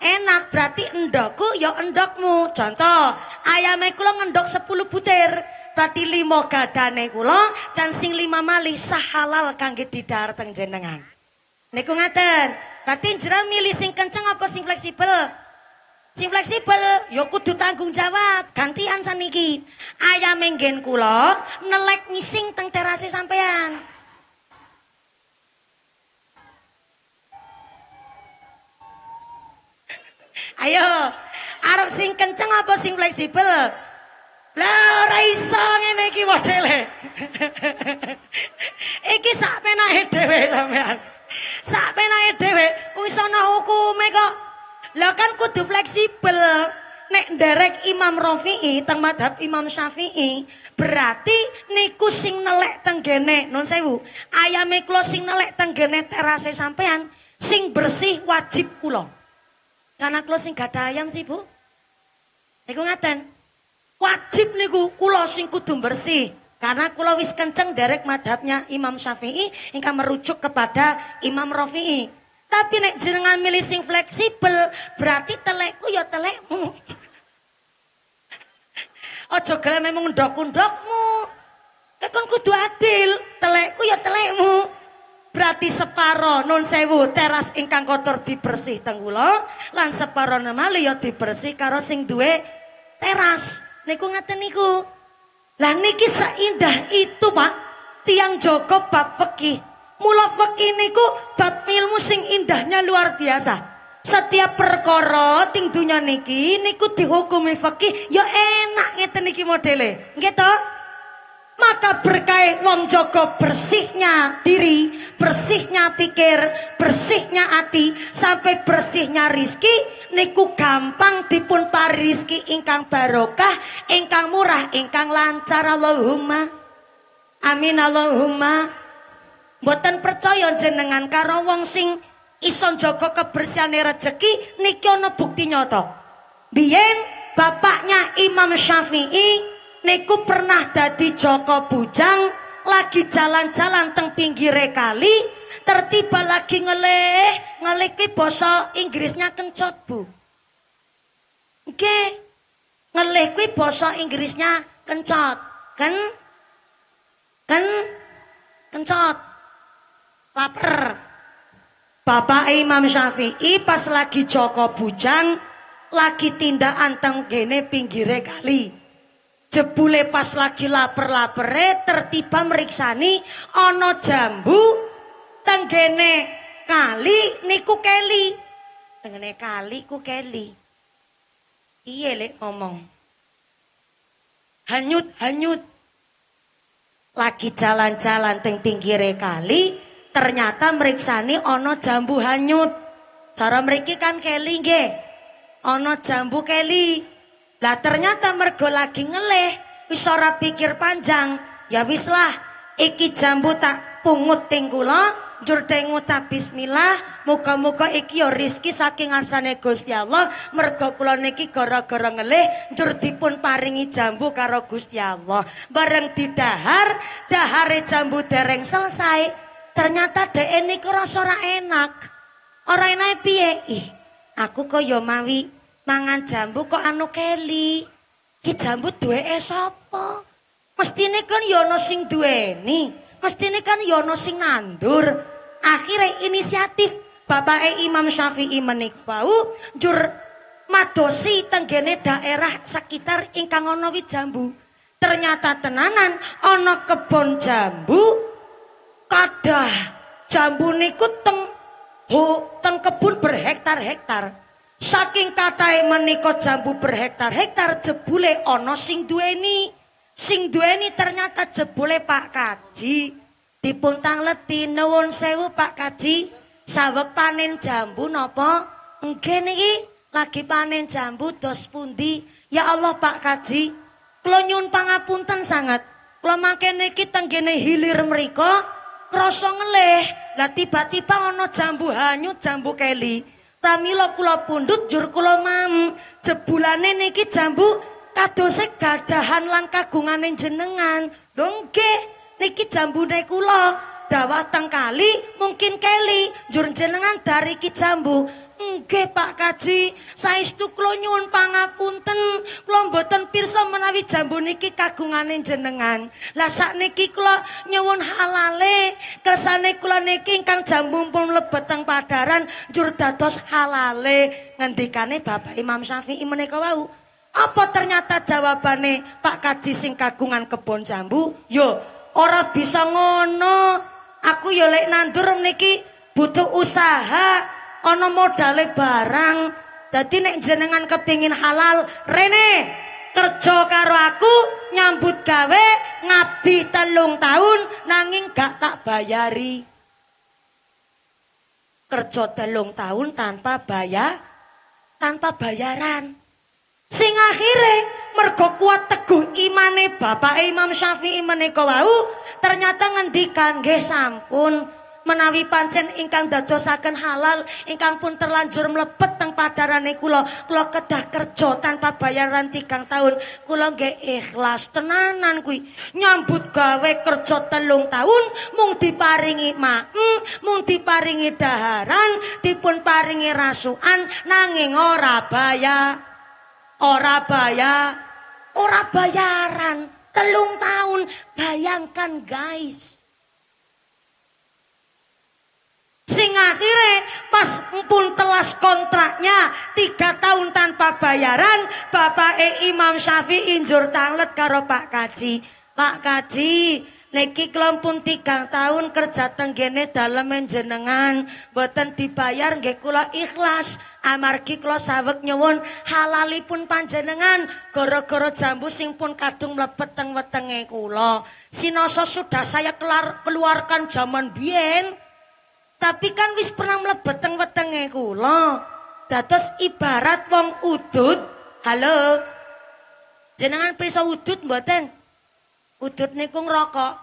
Enak berarti endokku ya endokmu. Contoh, ayamnya kula ngendok 10 butir. Berarti limo gadane kula dan sing lima mali sahalal kangge didar teng jenengan. Niku ngaten. Berarti jerami milih sing kenceng apa sing fleksibel? Sing fleksibel ya kudu tanggung jawab. Gantian saniki. Ayam nggen kula nelek ngising teng terasi sampean. Ayo, arep sing kenceng apa sing fleksibel? Lah ora iso ngene iki modele. iki sak penake dhewe sampean. Sak penake dhewe wis ana hukume kok. Lah kan kudu fleksibel. Nek derek Imam Rafi'i teng madhab Imam Syafi'i, berarti niku sing nelek gene non sewu. Ayame kula sing nelek gene terase sampean, sing bersih wajib kula. Karena kula sing gada ayam sih, Bu. Niku ngaten. Wajib niku kula sing kudu bersih. Karena kula wis kenceng derek madhabnya Imam Syafi'i ingkang merujuk kepada Imam Rafi'i. Tapi nek jenengan milih sing fleksibel, berarti telekku ya telekmu. Ojo gelem memang undokmu Eh kon kudu adil, telekku ya telekmu. Berarti separo nun sewu teras ingkang kotor dibersih teng lan separo nemali ya dibersih karo sing duwe teras. Niku ngaten niku. Lah niki seindah itu, Pak. Tiang Joko bab fikih Mula fakih niku bab ilmu sing indahnya luar biasa. Setiap perkara ting dunya niki niku dihukumi fakih Yo ya enak ngeten niki modele. gitu. Maka berkait wong Joko bersihnya diri, bersihnya pikir, bersihnya hati, sampai bersihnya rizki, niku gampang dipun rizki ingkang barokah, ingkang murah, ingkang lancar Allahumma. Amin Allahumma. Mboten percaya jenengan karo wong sing iso jaga kebersihane rejeki niki ana bukti nyata. Biyen bapaknya Imam Syafi'i niku pernah dadi Joko Bujang lagi jalan-jalan teng pinggire kali tertiba lagi ngelih ngelih ki basa Inggrisnya kencot Bu. oke Ngelih ki basa Inggrisnya kencot. kan kan kencot. Laper, Bapak Imam Syafi'i pas lagi Joko Bujang lagi tindak anteng gene pinggire kali. Jebule pas lagi lapar-lapere tertiba meriksani ono jambu teng gene kali niku keli. Tenggene kali ku keli. Iye lek ngomong. Hanyut hanyut lagi jalan-jalan teng pinggire kali ternyata meriksani ono jambu hanyut cara meriki kan keli nge ono jambu keli lah ternyata mergo lagi ngeleh wis ora pikir panjang ya wis lah iki jambu tak pungut tingkulo jur njur ngucap bismillah muka-muka iki ya rizki saking ngarsane Gusti Allah mergo kula niki gara-gara ngelih jur dipun paringi jambu karo Gusti Allah bareng didahar dahare jambu dereng selesai ternyata dek ini kurasa ora enak ora enak piye ih aku kok yo mawi mangan jambu kok anu keli ki jambu duwe e sapa mestine kan yono sing duweni mestine kan yono sing nandur akhirnya inisiatif bapak imam syafi'i menikwau jur madosi tenggene daerah sekitar ingkang ono wi jambu ternyata tenangan. ono kebon jambu kadah jambu niku teng ho kebun berhektar-hektar saking katai menika jambu berhektar-hektar jebule ana sing duweni sing duweni ternyata jebule Pak Kaji Dipuntang leti nuwun sewu Pak Kaji sawek panen jambu napa nggih niki lagi panen jambu dos pundi ya Allah Pak Kaji kula nyuwun pangapunten sangat kula mangkene iki tenggene hilir mriko rasa ngelih lah tiba-tiba ono jambu hanyu jambu keli pramila kula pundut jur kula mam jebulane niki jambu kadose gadahan lan kagungane jenengan lho nggih niki jambune kula dawa kali mungkin keli jur jenengan dari ki jambu Nggih Pak Kaji, saestu kula nyuwun pangapunten, kula mboten pirsa menawi jambu niki kagungane jenengan. Lah niki kula nyuwun halale, kersane kula niki ingkang jambu pun mlebet teng padaran njur halale ngendikane Bapak Imam Syafi'i menika wau. Apa ternyata jawabane Pak Kaji sing kagungan kebon jambu? Yo, ora bisa ngono. Aku yo lek nandur niki butuh usaha. ana modale barang dadi nek jenengan kepingin halal rene kerja karo aku nyambut gawe ngabdi telung tahun nanging gak tak bayari kerja telung tahun tanpa bayar tanpa bayaran sing akhire mergo kuat teguh imane bapak Imam Syafi'i menika wau ternyata ngendikan nggih sampun menawi pancen ingkang dadosaken halal ingkang pun terlanjur mlebet teng padarane kula kula kedah kerja tanpa bayaran tigang tahun kula nggih ikhlas tenanan kuwi nyambut gawe kerja telung tahun mung diparingi maem mung diparingi daharan dipun paringi rasukan nanging ora bayar ora bayar ora bayaran telung tahun bayangkan guys Sing akhirnya pas empun telas kontraknya tiga tahun tanpa bayaran bapak e Imam Syafi'i injur tanglet karo Pak Kaji. Pak Kaji, niki kelompun tiga tahun kerja tenggene dalam menjenengan, boten dibayar nggih kula ikhlas amargi kula sawek nyewon halalipun panjenengan koro-koro jambu sing pun kadung mlebet teng wetenge kula. Sinoso sudah saya kelar, keluarkan zaman biyen. Tapi kan wis pernah mlebet teng wetenge kula. Dados ibarat wong udut. Halo. Jenengan prisa udut mboten? Udut niku ngrokok.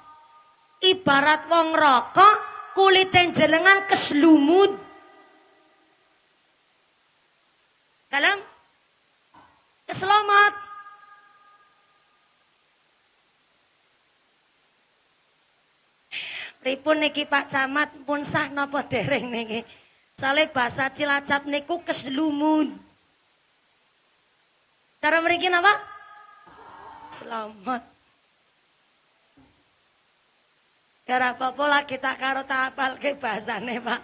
Ibarat wong rokok, kulit jenengan keslumut. Kalem? Keslamat. Pripun niki Pak Camat pun sah napa dereng niki. Soale bahasa Cilacap niku keselumud. Cara mriki napa? Selamat. Gara ya apa lagi tak karo tak apal ke bahasane Pak.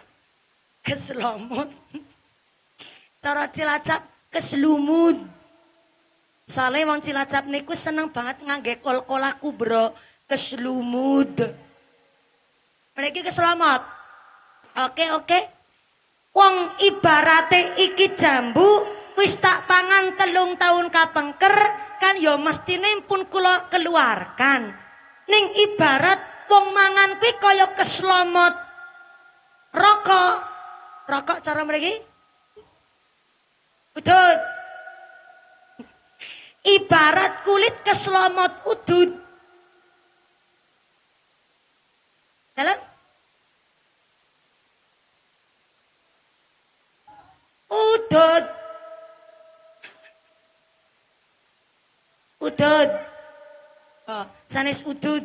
Keslumud. Cara Cilacap keselumud. Soale wong Cilacap niku seneng banget ngangge kol-kola kubro keslumud. Mereka keselamat. Oke oke. Wong ibarate iki jambu wis tak pangan telung tahun kapengker kan yo ya mesti pun kulo keluarkan. Ning ibarat wong mangan kuwi kaya keselamat. rokok. Rokok cara mereka, Udut. Ibarat kulit keselamat udut. Dalam? Udut. Udut. Oh, sanes udut.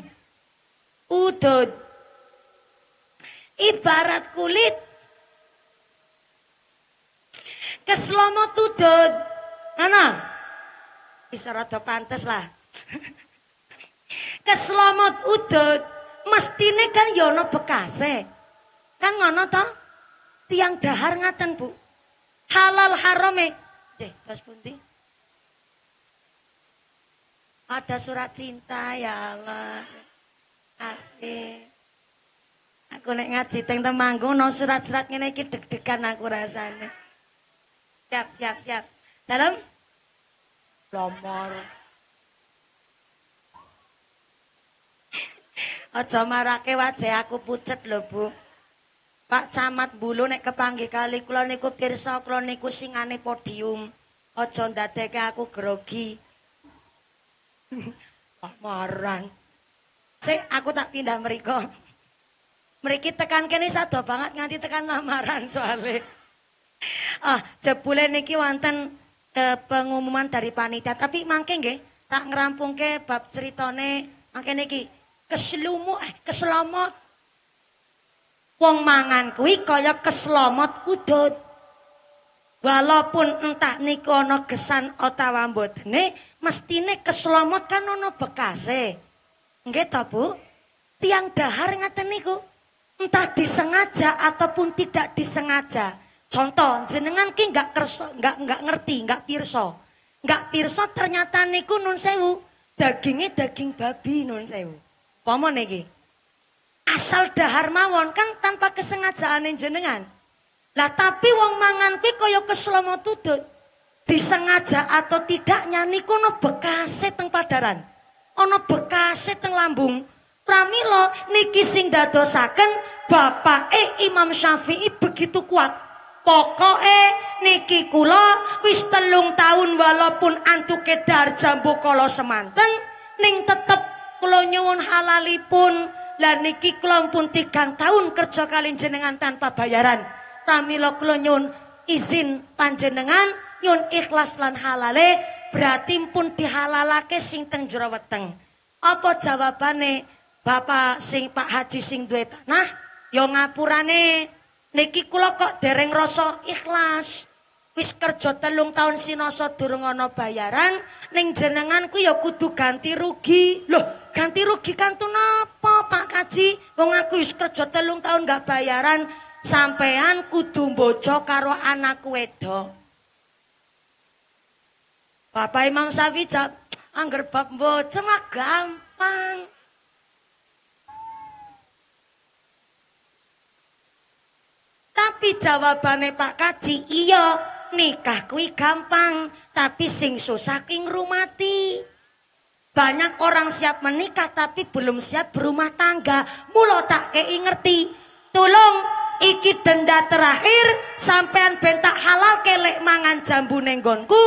Udut. Ibarat kulit keslomo tudut. mana? Bisa rada pantes lah. Keslomot udut mestine kan yono ya bekase. Kan ngono to? Tiang dahar ngaten, Bu halal harame. Deh, tas pundi. Ada surat cinta ya Allah. Asik. Aku nek ngaji teng temanggung no surat-surat ngene iki deg-degan aku rasane. Siap, siap, siap. Dalam lomor. Aja marake wajah aku pucet lho, Bu. Pak Camat Bulu nek kepanggih kali kula niku pirsa kula niku singane podium. Aja ndadeke aku grogi. Amaran. Sik aku tak pindah mereka, mereka tekan kene sado banget nganti tekan lamaran soalnya. Ah, jebule niki wonten eh, pengumuman dari panitia, tapi mangke nggih tak ngerampungke bab ceritane mangke niki keselumu eh keselamatan Wong mangan kuwi kaya keslomot udut. Walaupun entah niku ana gesan utawa mbotene, mestine keslomot kan ana bekase. Nggih ta, Bu? Tiang dahar ngaten niku. Entah disengaja ataupun tidak disengaja. Contoh, jenengan ki nggak kerso, nggak nggak ngerti, nggak pirso, nggak pirso ternyata niku nun sewu dagingnya daging babi nun sewu. Pomo niki asal dahar mawon kan tanpa kesengajaan jenengan. Lah tapi wong mangan kuwi kaya keslama tudut. Disengaja atau tidaknya niku ono bekase teng padaran. Ono bekase teng lambung. Pramila niki sing bapak e Imam Syafi'i begitu kuat. Pokoke niki kula wis telung tahun walaupun antuke dar jambu kala semanten ning tetep kula nyuwun halalipun Lah niki kula pun tigang tahun kerja kalian jenengan tanpa bayaran. Pramila kula nyun izin panjenengan nyun ikhlas lan halale berarti pun dihalalake sing teng jero weteng. Apa jawabane Bapak sing Pak Haji sing duwe tanah? Ya ngapurane niki kula kok dereng rasa ikhlas. Wis kerja telung tahun sinasa durung ana bayaran ning jenengan ku ya kudu ganti rugi. Loh, ganti rugi kantun napa Pak Kaji? Wong aku wis kerja telung tahun gak bayaran, sampean kudu mbojo karo anakku wedo. Bapak Imam Syafi'i jak anggar bab mbojo mah gampang. Tapi jawabane Pak Kaji, iya nikah kuwi gampang, tapi sing susah ki ngrumati. Banyak orang siap menikah tapi belum siap berumah tangga. Mula tak kei ngerti. Tolong iki denda terakhir sampean bentak halal kelek mangan jambu nenggonku.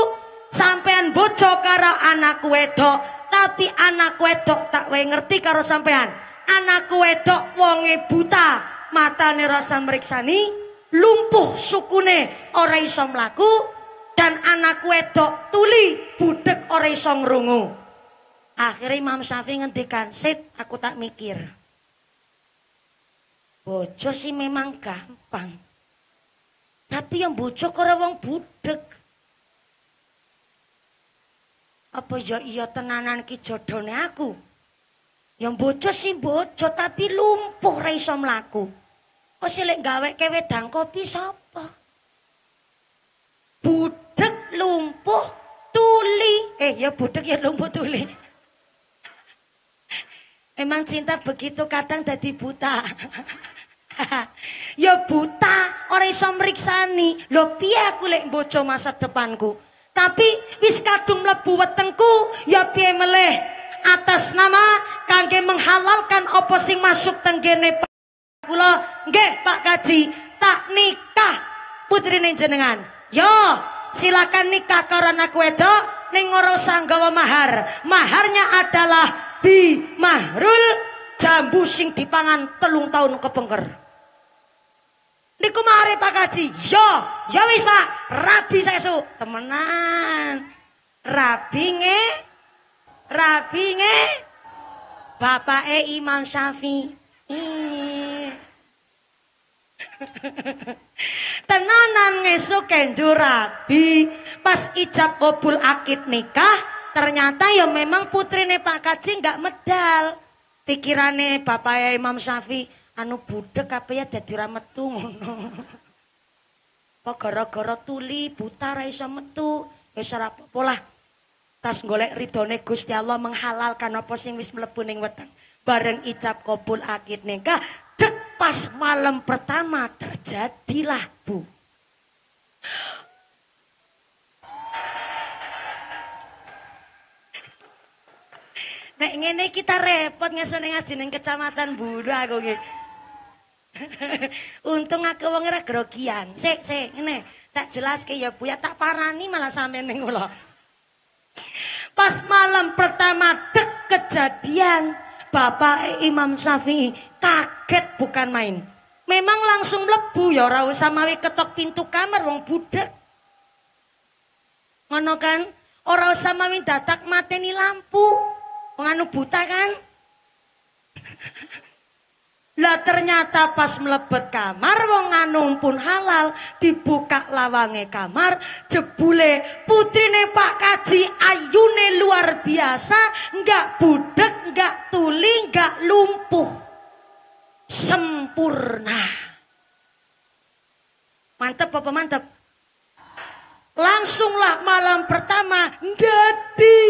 Sampean bojo karo anak wedok, tapi anak wedok tak wae ngerti karo sampean. Anak wedok wonge buta, mata rasa meriksani, lumpuh sukune ora iso mlaku dan anak wedok tuli budek ora iso ngrungu. Akhirnya Imam Syafi'i ngendikan, "Sit, aku tak mikir." Bojo sih memang gampang. Tapi yang bojo ora wong budek. Apa ya iya tenanan ki jodone aku? Yang bojo sih bojo tapi lumpuh ra iso mlaku. Kok oh, silek gawe ke dang kopi sapa? Budek lumpuh tuli. Eh ya budek ya lumpuh tuli. Emang cinta begitu kadang jadi buta. ya buta, orang iso meriksani. Lo piye aku lek bojo masa depanku? Tapi wis kadung mlebu wetengku, ya piye meleh? Atas nama kangge menghalalkan oposing sing masuk tenggene kula nggih Pak Kaji tak nikah putri jenengan. Yo, ya, silakan nikah karo anak wedok ning ora sanggawa mahar. Maharnya adalah Nabi Mahrul jambu sing dipangan telung tahun kepengker. Niku mari Pak Haji. Yo, yo wis Pak, rabi sesuk. Temenan. Rabi nge Rabi nge Bapake Imam Syafi'i. Ini. Tenanan ngesuk kenjo rabi pas ijab kabul akid nikah ternyata ya memang putrine Pak Kaji nggak medal pikirane bapak Imam Syafi anu budek apa ya jadi rametu ngono apa gara-gara tuli buta ra metu wis ora apa tas golek ridone Gusti Allah menghalalkan apa sing wis mlebu ning weteng bareng icap kobul akid nikah dek pas malam pertama terjadilah bu Nek ngene kita repot ngesone ngaji ning kecamatan Budu aku nggih. Untung aku wong ora grogian. Sik, sik, ngene. Tak jelaske ya Buya, tak parani malah sampe ning kula. Pas malam pertama dek kejadian, bapak Imam Syafi'i kaget bukan main. Memang langsung lebu ya ora usah mawi ketok pintu kamar wong budek. Ngono kan? Ora usah mawi dadak mateni lampu. Wong anu buta kan? Lah ternyata pas melebet kamar wong anu pun halal dibuka lawange kamar jebule putrine Pak Kaji ayune luar biasa nggak budek nggak tuli nggak lumpuh sempurna mantep apa mantep langsunglah malam pertama jadi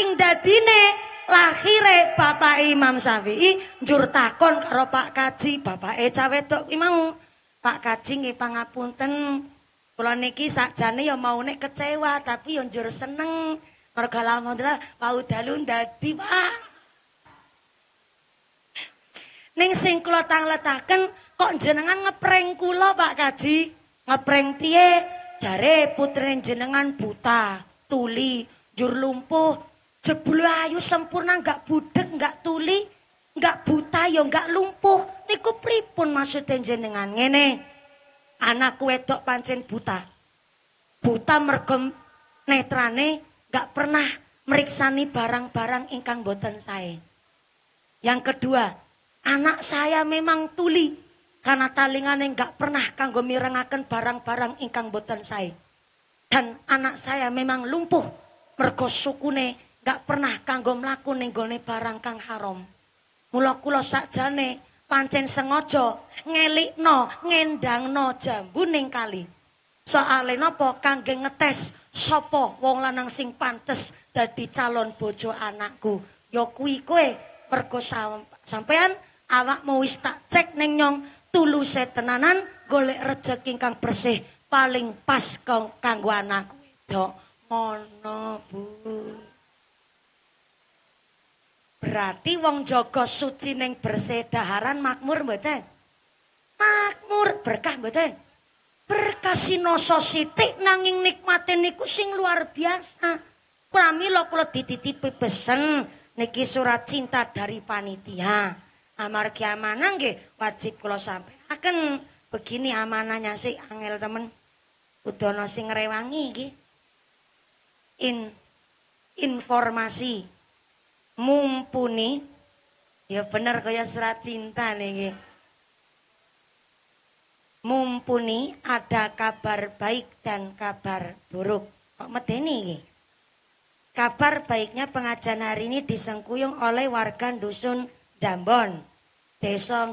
saking dadine lahire Bapak Imam Syafi'i njur takon karo Pak Kaji, bapake cawedok iki mau. Pak Kaji nggih pangapunten. Kula niki sakjane ya maune kecewa tapi ya njur seneng. Mergo dalu dadi, Pak. Ning sing kula tangletaken kok jenengan ngepreng kula Pak Kaji? Ngepreng piye? Jare putrine jenengan buta, tuli, jur lumpuh, Jebul ayu sempurna nggak budek, nggak tuli, nggak buta ya nggak lumpuh. Niku pripun maksudnya jenengan ngene. Anakku wedok pancen buta. Buta mergo netrane nggak pernah meriksani barang-barang ingkang boten saya. Yang kedua, anak saya memang tuli karena talingane nggak pernah kanggo mirengaken barang-barang ingkang boten saya. Dan anak saya memang lumpuh mergo sukune Enggak pernah kanggo mlaku ning gone barang kang haram. Mula kula sakjane pancen sengaja ngelikno, ngendangno jambu ning kali. Soale napa kangge ngetes sapa wong lanang sing pantes dadi calon bojo anakku. Ya kuwi kowe mergo sampean awakmu wis tak cek ning nyong tuluse tenanan golek rejeki kang bersih paling pas kanggo anakku. Dok, ngono, bu. Berarti wong jaga suci ning bersedaharan makmur mboten? Makmur berkah mboten? Berkah sinoso nanging nikmate niku sing luar biasa. Pramila kula dititipi pesen niki surat cinta dari panitia. Amar kiamanan nggih wajib sampai akan Begini amanahnya sih angel temen. Kudu ana sing In informasi mumpuni ya benar kaya surat cinta nih mumpuni ada kabar baik dan kabar buruk kok medeni kabar baiknya pengajian hari ini disengkuyung oleh warga dusun Jambon desa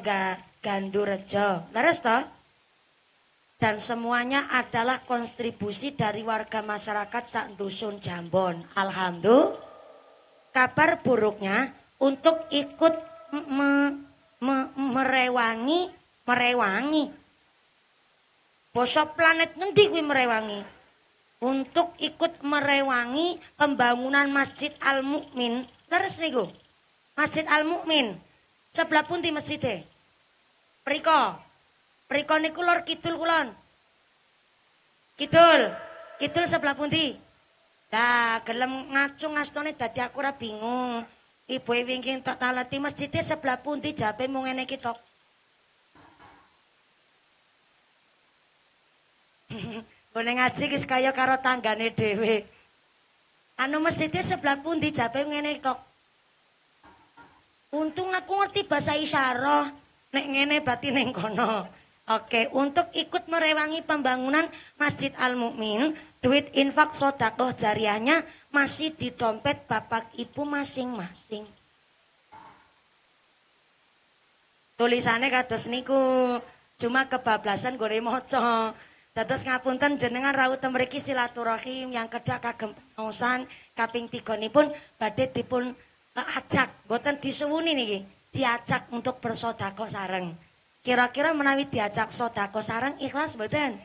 Gandurejo leres toh dan semuanya adalah kontribusi dari warga masyarakat sak dusun Jambon alhamdulillah kabar buruknya untuk ikut me, me, merewangi merewangi bosok planet nanti gue merewangi untuk ikut merewangi pembangunan Masjid Al Mukmin terus nih gue Masjid Al Mukmin sebelah pun di masjid deh periko periko nih kulor kidul kulon kidul kidul sebelah pun di Lah gelem ngacung astone dadi aku ora bingung. Ibu wingi tak taleti masjid sebelah pundi jape mung ngene iki tok. Bone ngaji wis kaya karo tanggane dhewe. Anu masjid sebelah pundi jape ngene tok. Untung aku ngerti bahasa isyarah nek ngene berarti ning kono. Oke, untuk ikut merewangi pembangunan Masjid Al Mukmin, duit infak sodakoh jariahnya masih di dompet bapak ibu masing-masing. Tulisannya kados niku, cuma kebablasan gore moco. Dados ngapunten jenengan raut temriki silaturahim yang kedua kagem pengawasan kaping tiga pun badai dipun eh, ajak, boten disuwuni niki, diajak untuk bersodakoh sareng. Kira-kira menawi diajak sodako sarang ikhlas betul.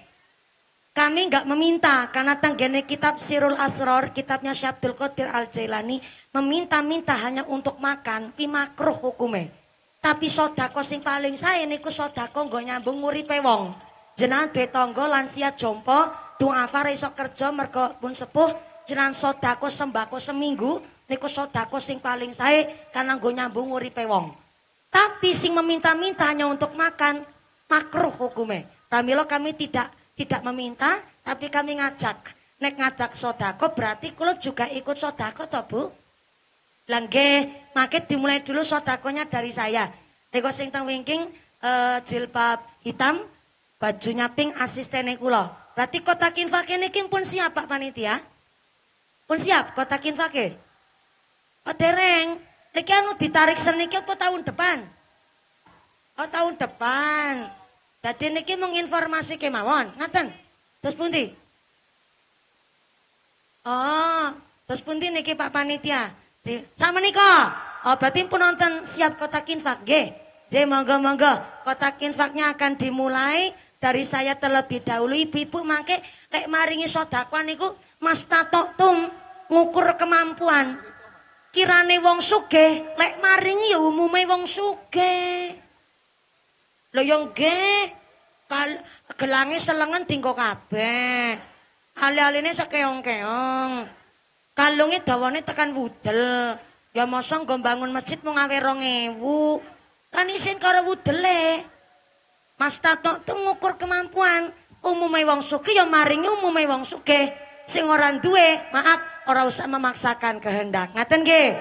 Kami nggak meminta karena tanggene kitab Sirul Asror, kitabnya Syabdul Qadir Al Jailani meminta-minta hanya untuk makan, ki makruh hukume. Tapi sodako sing paling saya niku sodako nggo nyambung nguri pewong. Jenang duwe tangga lansia jompo, duafa iso kerja mergo pun sepuh, jenang sodako sembako seminggu niku sodako sing paling saya karena nggo nyambung pewong. wong. Tapi sing meminta-minta hanya untuk makan, makruh hukumnya. Pramilo kami tidak tidak meminta, tapi kami ngajak. Nek ngajak sodako berarti kulo juga ikut sodako toh bu? Langge, makin dimulai dulu sodakonya dari saya. Reko sing teng wingking uh, jilbab hitam, bajunya pink asisten kulo. Berarti kotak infake ini pun siap Pak Panitia? Pun siap kotak infake? Oh dereng, Niki anu ditarik seniki apa tahun depan? Oh tahun depan. Jadi niki menginformasi kemawon, ngaten. Terus pundi? Oh, terus pundi niki Pak Panitia? sama niko. Oh, berarti pun nonton siap kotak infak, G. J, monggo monggo. Kotak infaknya akan dimulai dari saya terlebih dahulu ibu-ibu mangke lek maringi sodakuan niku mas tato tum ngukur kemampuan kirane wong suge lek maringi ya umume wong yang ge kal kal selengan selengan dinggo hal-hal aline sekeong-keong kalungi dawane tekan wudel ya mosong gombangun bangun masjid mau ngawe rongewu kan isin karo wudele Mas Tato tuh ngukur kemampuan umume wong suke ya maringi umume wong suke sing orang duwe maaf Orang usah memaksakan kehendak. Ngaten ge,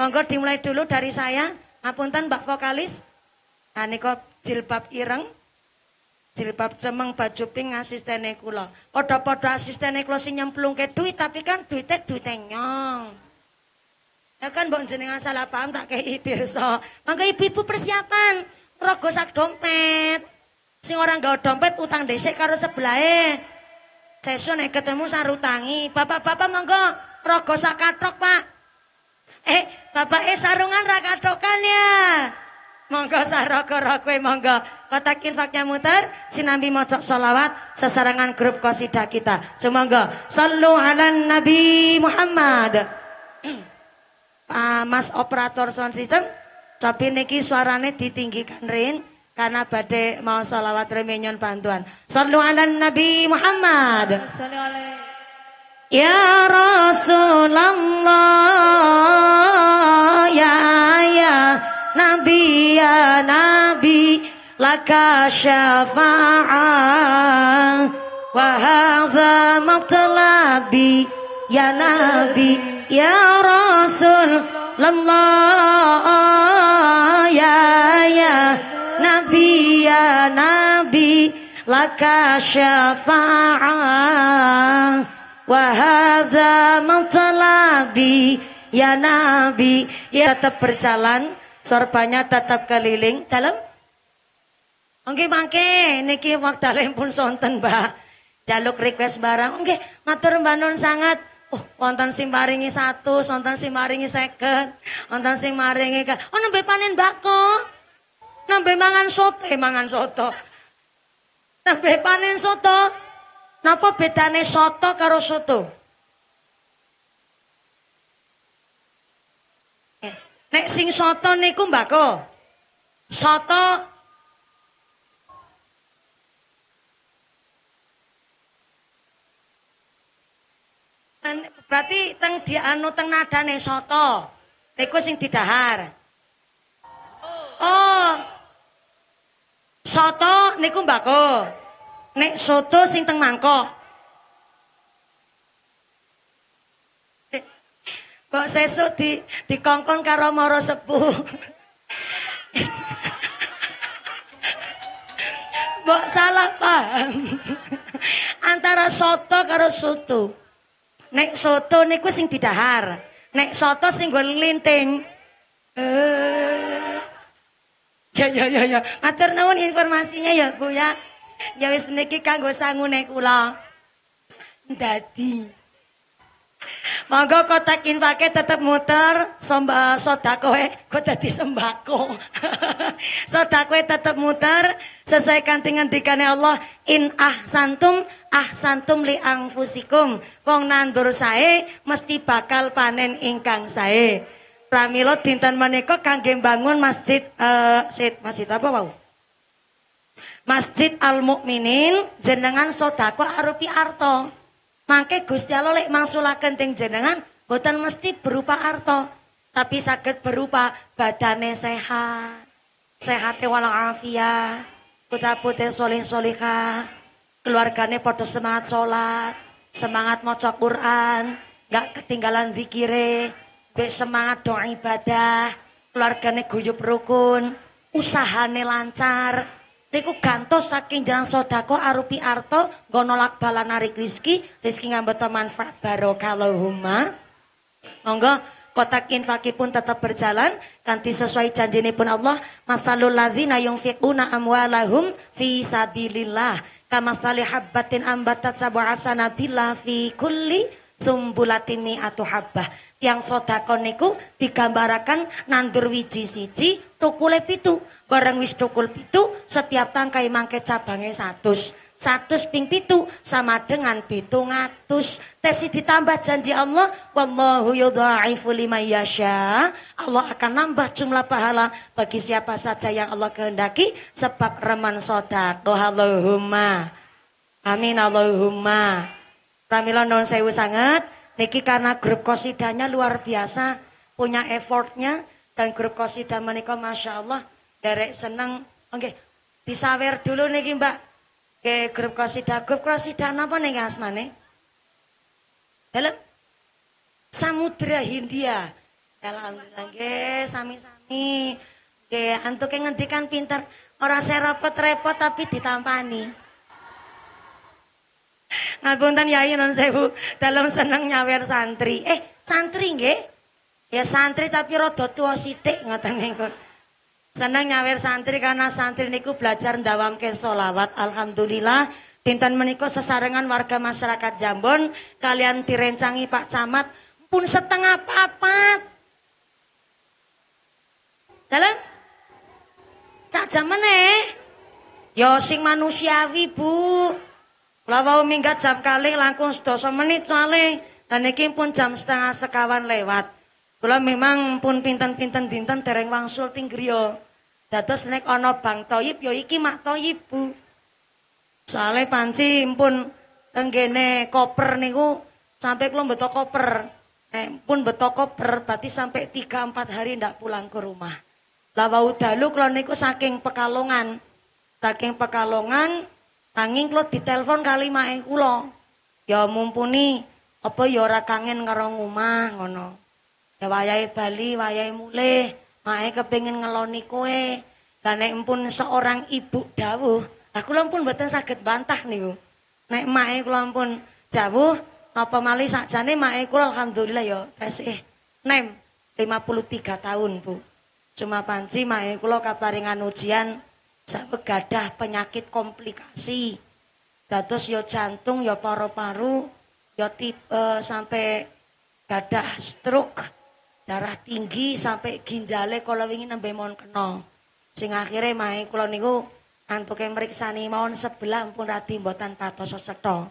Monggo dimulai dulu dari saya. Ngapunten Mbak vokalis. Ah jilbab ireng. Jilbab cemeng baju pink asistene kula. podo asisten asistene kula sing ke duit tapi kan duitnya duit nyong. Ya kan bukan jenengan salah paham tak kayak ibu so. Mangga ibu-ibu persiapan. Rogo sak dompet. Sing orang gak dompet utang desek karo eh. Saya nek ketemu sarutangi. Bapak-bapak monggo rogo sakatrok, Pak. Eh, bapak eh sarungan rakatokan ya. Monggo saroko rokwe eh, monggo. Kotak infaknya muter, sinambi mocok solawat, sesarangan grup kosida kita. Semoga selalu ala Nabi Muhammad. Pak ah, Mas operator sound system, tapi niki suarane ditinggikan rin karena bade mau sholawat remenyon bantuan. Sallu ala Nabi Muhammad. Ya Rasulullah ya ya Nabi ya Nabi laka syafa'ah wa hadza matlabi ya Nabi ya Rasulullah ya ya Nabi ya Nabi laka syafa'ah wa hadza matlabi ya Nabi ya tetap berjalan sorbanya tetap keliling dalam Oke mangke niki waktu pun sonten mbak jaluk request barang Oke matur mbak nun sangat Oh, wonten sing maringi satu, wonten sing maringi seket, wonten sing maringi Oh, nembe panen bako. Nambe mangan soto, eh, mangan soto. Nambe panen soto. Napa bedane soto karo soto? Eh, nek sing soto niku mbako. Soto berarti teng dianu teng nadane soto. Niku sing didahar. Oh, oh. Soto niku mbako. Nek soto sing teng mangkok. Kok sesuk di dikongkon karo moro sepuh. Mbok salah paham. Antara soto karo soto. Nek soto niku sing didahar. Nek soto sing nggo linting. Eh. Ya ya ya ya. Matur nuwun informasinya ya Bu ya. Ya wis niki kanggo sangune kula. Dadi. Monggo kotak infake tetep muter, somba sodakoe kok dadi sembako. sodakoe tetep muter sesuai kanthi ngendikane Allah, in ahsantum ahsantum li anfusikum. Wong nandur sae mesti bakal panen ingkang sae. Pramilo dinten menika kangge bangun masjid uh, eh, masjid, masjid apa wau? Masjid Al Mukminin jenengan sodako arupi arto. Mangke Gusti Allah lek mangsulaken teng jenengan boten mesti berupa arto, tapi sakit berupa badane sehat, sehate walafiat, putra-putri soleh-solehah, keluargane padha semangat sholat, semangat maca Quran, gak ketinggalan zikire, Bek semangat doa ibadah, keluargane guyub rukun, usahane lancar. Niku gantos saking jalan sodako arupi arto, gonolak bala narik rizki, rizki ngambeta manfaat huma. Monggo kotak infaki pun tetap berjalan ganti sesuai ini pun Allah masalul ladzina fiquna amwalahum fi sabilillah kama habbatin ambatat asana Bila fi kulli sumbulatimi atau habah yang sota niku digambarakan nandur wiji siji tukule pitu bareng wis tukul pitu setiap tangkai mangke cabangnya satu satu ping pitu sama dengan pitu ngatus tesi ditambah janji Allah wallahu yudha'ifu lima yasha Allah akan nambah jumlah pahala bagi siapa saja yang Allah kehendaki sebab reman sota Allahumma amin Allahumma Pramila non sewu sangat. Niki karena grup kosidanya luar biasa, punya effortnya dan grup kosida menikah masya Allah derek seneng. Oke, okay. disawer dulu niki mbak. Oke, okay, grup kosida, grup kosida apa nih asmane? Dalam Samudra Hindia. Alhamdulillah, nggih sami-sami. Nggih, antuke ngendikan pinter, saya repot repot tapi ditampani. Ngapunten Yai non sewu, dalam seneng nyawer santri. Eh, santri nggih? Ya santri tapi rada tuwa sithik ngoten niku. Seneng nyawer santri karena santri niku belajar ndawamke solawat. Alhamdulillah dinten menika sesarengan warga masyarakat Jambon kalian direncangi Pak Camat pun setengah papat. Dalam cak jam meneh. Ya sing manusiawi, Bu. Lawa u minggat jam kali langkung sedasa menit soale, dan iki pun jam setengah sekawan lewat. Kalau memang pun pinten-pinten dinten dereng wangsul ting griya. Dados nek ono Bang Toyib yo ya iki Mak Toyib Bu. Soale panci pun tenggene koper niku sampai kula betok koper. Eh, pun betok koper berarti sampai tiga empat hari ndak pulang ke rumah. Lah wau dalu kalau niku saking Pekalongan. Saking Pekalongan Tanging di ditelepon kali mae kula. Ya mumpuni apa ya ora kangen karo ngomah ngono. Ya wayahe bali, wayahe mulih, mae kepengin ngeloni kowe. Lah nek empun seorang ibu dawuh, lah kula pun mboten saged bantah niku. Nek mae kula pun dawuh apa malih sakjane mae kula alhamdulillah ya tesih nem 53 tahun, Bu. Cuma panci mae kula kaparingan ujian saged gadah penyakit komplikasi. Dados yo ya jantung, yo ya paru-paru, yo ya tipe sampai gadah stroke, darah tinggi sampai ginjale kalau ingin nembe mohon kena. Sing akhirnya mai kalau niku antuke nih mohon sebelah pun radi mboten patos setha.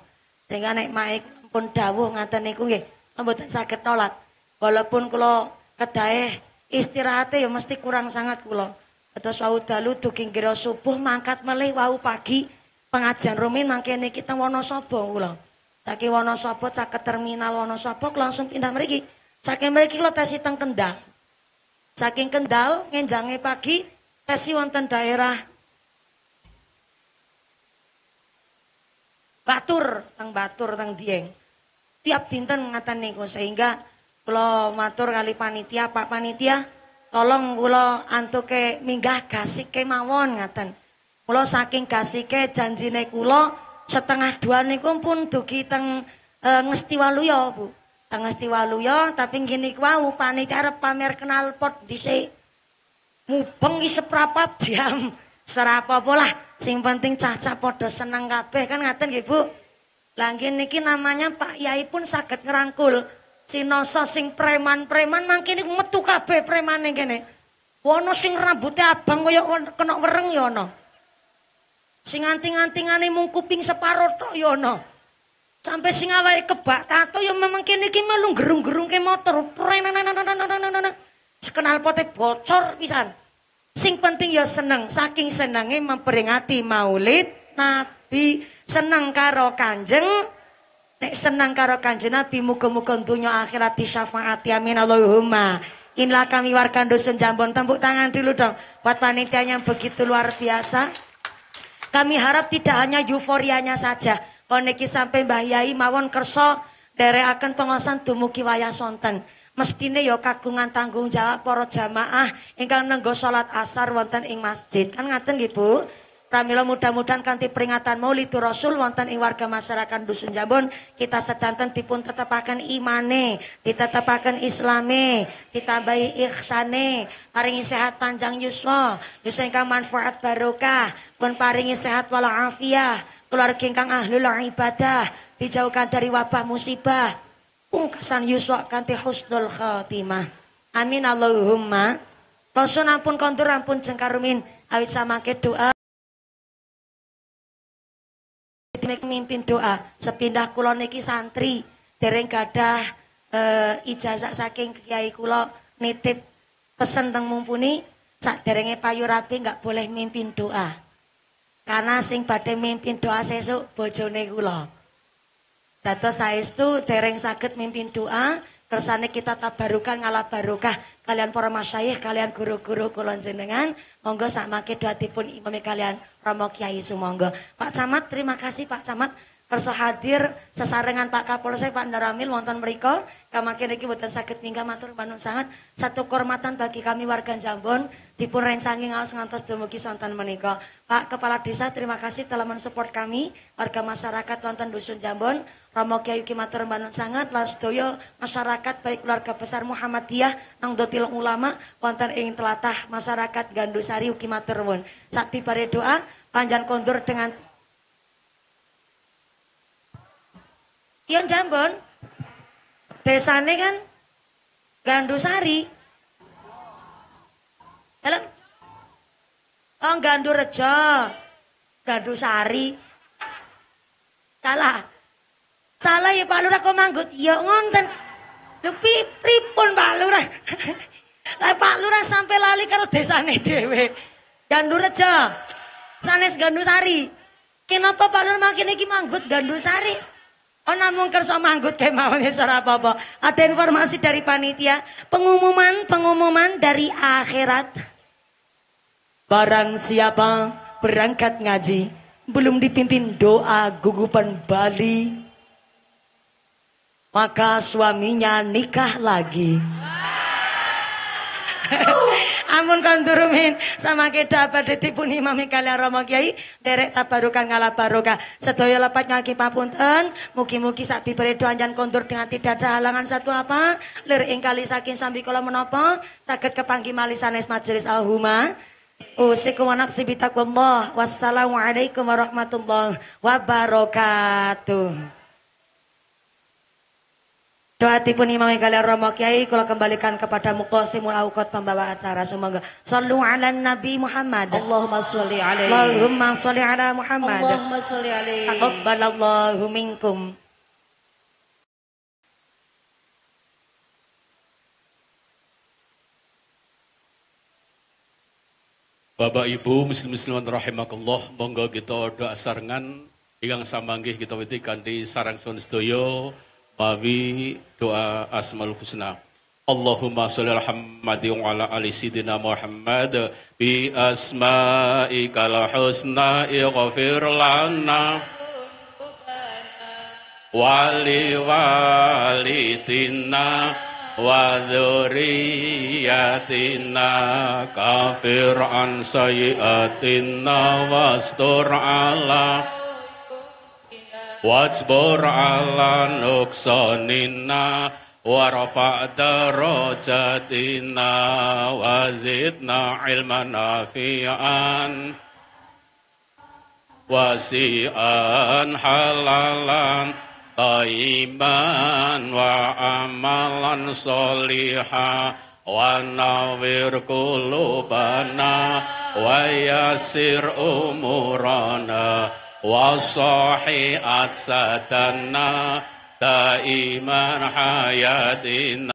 Sehingga naik mai pun dawuh ngata niku ya mboten sakit nolak. Walaupun kula kedaeh istirahatnya ya mesti kurang sangat kula. Terus wau dalu duking kira subuh mangkat melih wau pagi pengajian rumin mangkene kita Wonosobo kula. Saking Wonosobo caket terminal Wonosobo langsung pindah mriki. Saking mriki kula tesi teng Kendal. Saking Kendal ngenjange pagi tesi wonten daerah Batur, teng Batur, teng Dieng. Tiap dinten ngatan niku sehingga kula matur kali panitia, Pak Panitia, Tolong kula antuke minggah gasike mawon ngaten. Kula saking gasike janjine kula setengah dua niku pun dugi teng e, waluyo Bu. Teng waluyo tapi gini ku wau panitia arep pamer kenal pot dhisik. Mubeng iki seprapat jam. Serapa-apa sing penting caca podo seneng kabeh kan ngaten nggih, Bu. Lah niki namanya Pak Yai pun sakit ngerangkul. Cinoso sing preman-preman mangke niku metu kabeh premane kene. Wono sing rambutnya abang kaya kena wereng ya ana. Sing anting-antingane mung kuping separo tok ya ana. Sampai sing awake kebak tato ya memang kene iki melu gerung-gerung motor. Prenanananananana. bocor pisan. Sing penting ya seneng, saking senenge memperingati Maulid Nabi, seneng karo Kanjeng Nek senang karo kanjeng Nabi muga-muga donya akhirat disyafaati amin Allahumma. Inilah kami warga dusun Jambon. Tepuk tangan dulu dong buat panitia yang begitu luar biasa. Kami harap tidak hanya euforianya saja. Poneki sampai Mbah Yai mawon kerso akan pengawasan dumugi wayah sonten. Mestine yo ya kagungan tanggung jawab para jamaah ingkang nenggo salat asar wonten ing masjid. Kan ngaten nggih Bu? Pramila mudah-mudahan kanti peringatan Maulid tu Rasul wonten ing warga masyarakat Dusun Jabon kita sedanten dipun tetepaken imane, ditetepaken islame, ditambahi ihsane, paringi sehat panjang yuswa, yuswa ingkang manfaat barokah, pun paringi sehat walafiah, keluarga ingkang ahlul ibadah, dijauhkan dari wabah musibah, pungkasan yuswa kanti husnul khatimah. Amin Allahumma. Rasul ampun kontur ampun jengkarumin awit samangke doa mimpin doa. Sepindah kula niki santri dereng gadah e, ijazah saking kiai kula nitip pesen teng mumpuni sak derenge payu rapi nggak boleh mimpin doa. Karena sing badhe mimpin doa sesuk bojone kula. Dados saestu dereng sakit mimpin doa Kersane kita tabarukan ngalah barokah kalian para masyayikh, kalian guru-guru kulon jenengan. Monggo sak mangke doatipun imame kalian Romo Kiai Sumonggo. Pak Camat, terima kasih Pak Camat kerso hadir sesarengan Pak Kapolsek Pak Ndaramil wonten mriku makin niki buatan saged minggah matur panun sangat satu kehormatan bagi kami warga Jambon dipun rencangi ngaos ngantos dumugi sonten menika Pak Kepala Desa terima kasih telah mensupport kami warga masyarakat wonten dusun Jambon Romo Kiai matur panun sangat lasdoyo masyarakat baik keluarga besar Muhammadiyah dotil ulama wonten ing telatah masyarakat Gandusari Yuki matur nuwun sak bibare doa panjang kondur dengan Yon iya, Jambon, desane kan Gandusari. Helen? Oh, Gandurejo. Gandusari. Salah. Salah ya Pak Lurah kok manggut. Ya ngonten. Lho pripun Pak Lurah? Lah Pak Lurah sampai lali karo desane dhewe. Gandurejo. Sanes Gandusari. Kenapa Pak Lurah makin lagi manggut Gandusari? Oh namun kerso manggut kemauannya suara apa Ada informasi dari panitia. Pengumuman-pengumuman dari akhirat. Barang siapa berangkat ngaji. Belum dipimpin doa gugupan Bali. Maka suaminya nikah lagi amun kondurumin sama kita tipu nih mami kalian romo kiai derek tabarukan ngalap barokah setyo lepat nyaki papunten muki muki sapi bibere doanjan kondur dengan tidak ada halangan satu apa lir ing saking sambi kula menapa saged kepanggi malisanes majelis alhuma Usikum wa nafsi bitakwallah Wassalamualaikum warahmatullahi wabarakatuh Doa nih imami kalian Romo Kiai kalau kembalikan kepada mukosimul awqat pembawa acara semoga salam ala nabi Muhammad Allahumma sholli alaihi Allahumma sholli ala Muhammad Allahumma sholli alaihi taqabbalallahu minkum Bapak Ibu muslim musliman rahimakumullah monggo kita doa sarengan ingkang samanggih kita witi kanthi sarang sun sedaya Wabi doa asmal Husna. Allahumma salli ala Muhammad wa ala ali sidina Muhammad bi asma'ikal husna ighfir lana wali walidina wa dzurriyyatina kafir an sayyiatina wastur ala wasbur ala nuksanina warafa darajatina wazidna ilman nafi'an wasi'an halalan taiman wa amalan soliha wa nawir kulubana wa umurana والصاحئات ستنا دائما حياتنا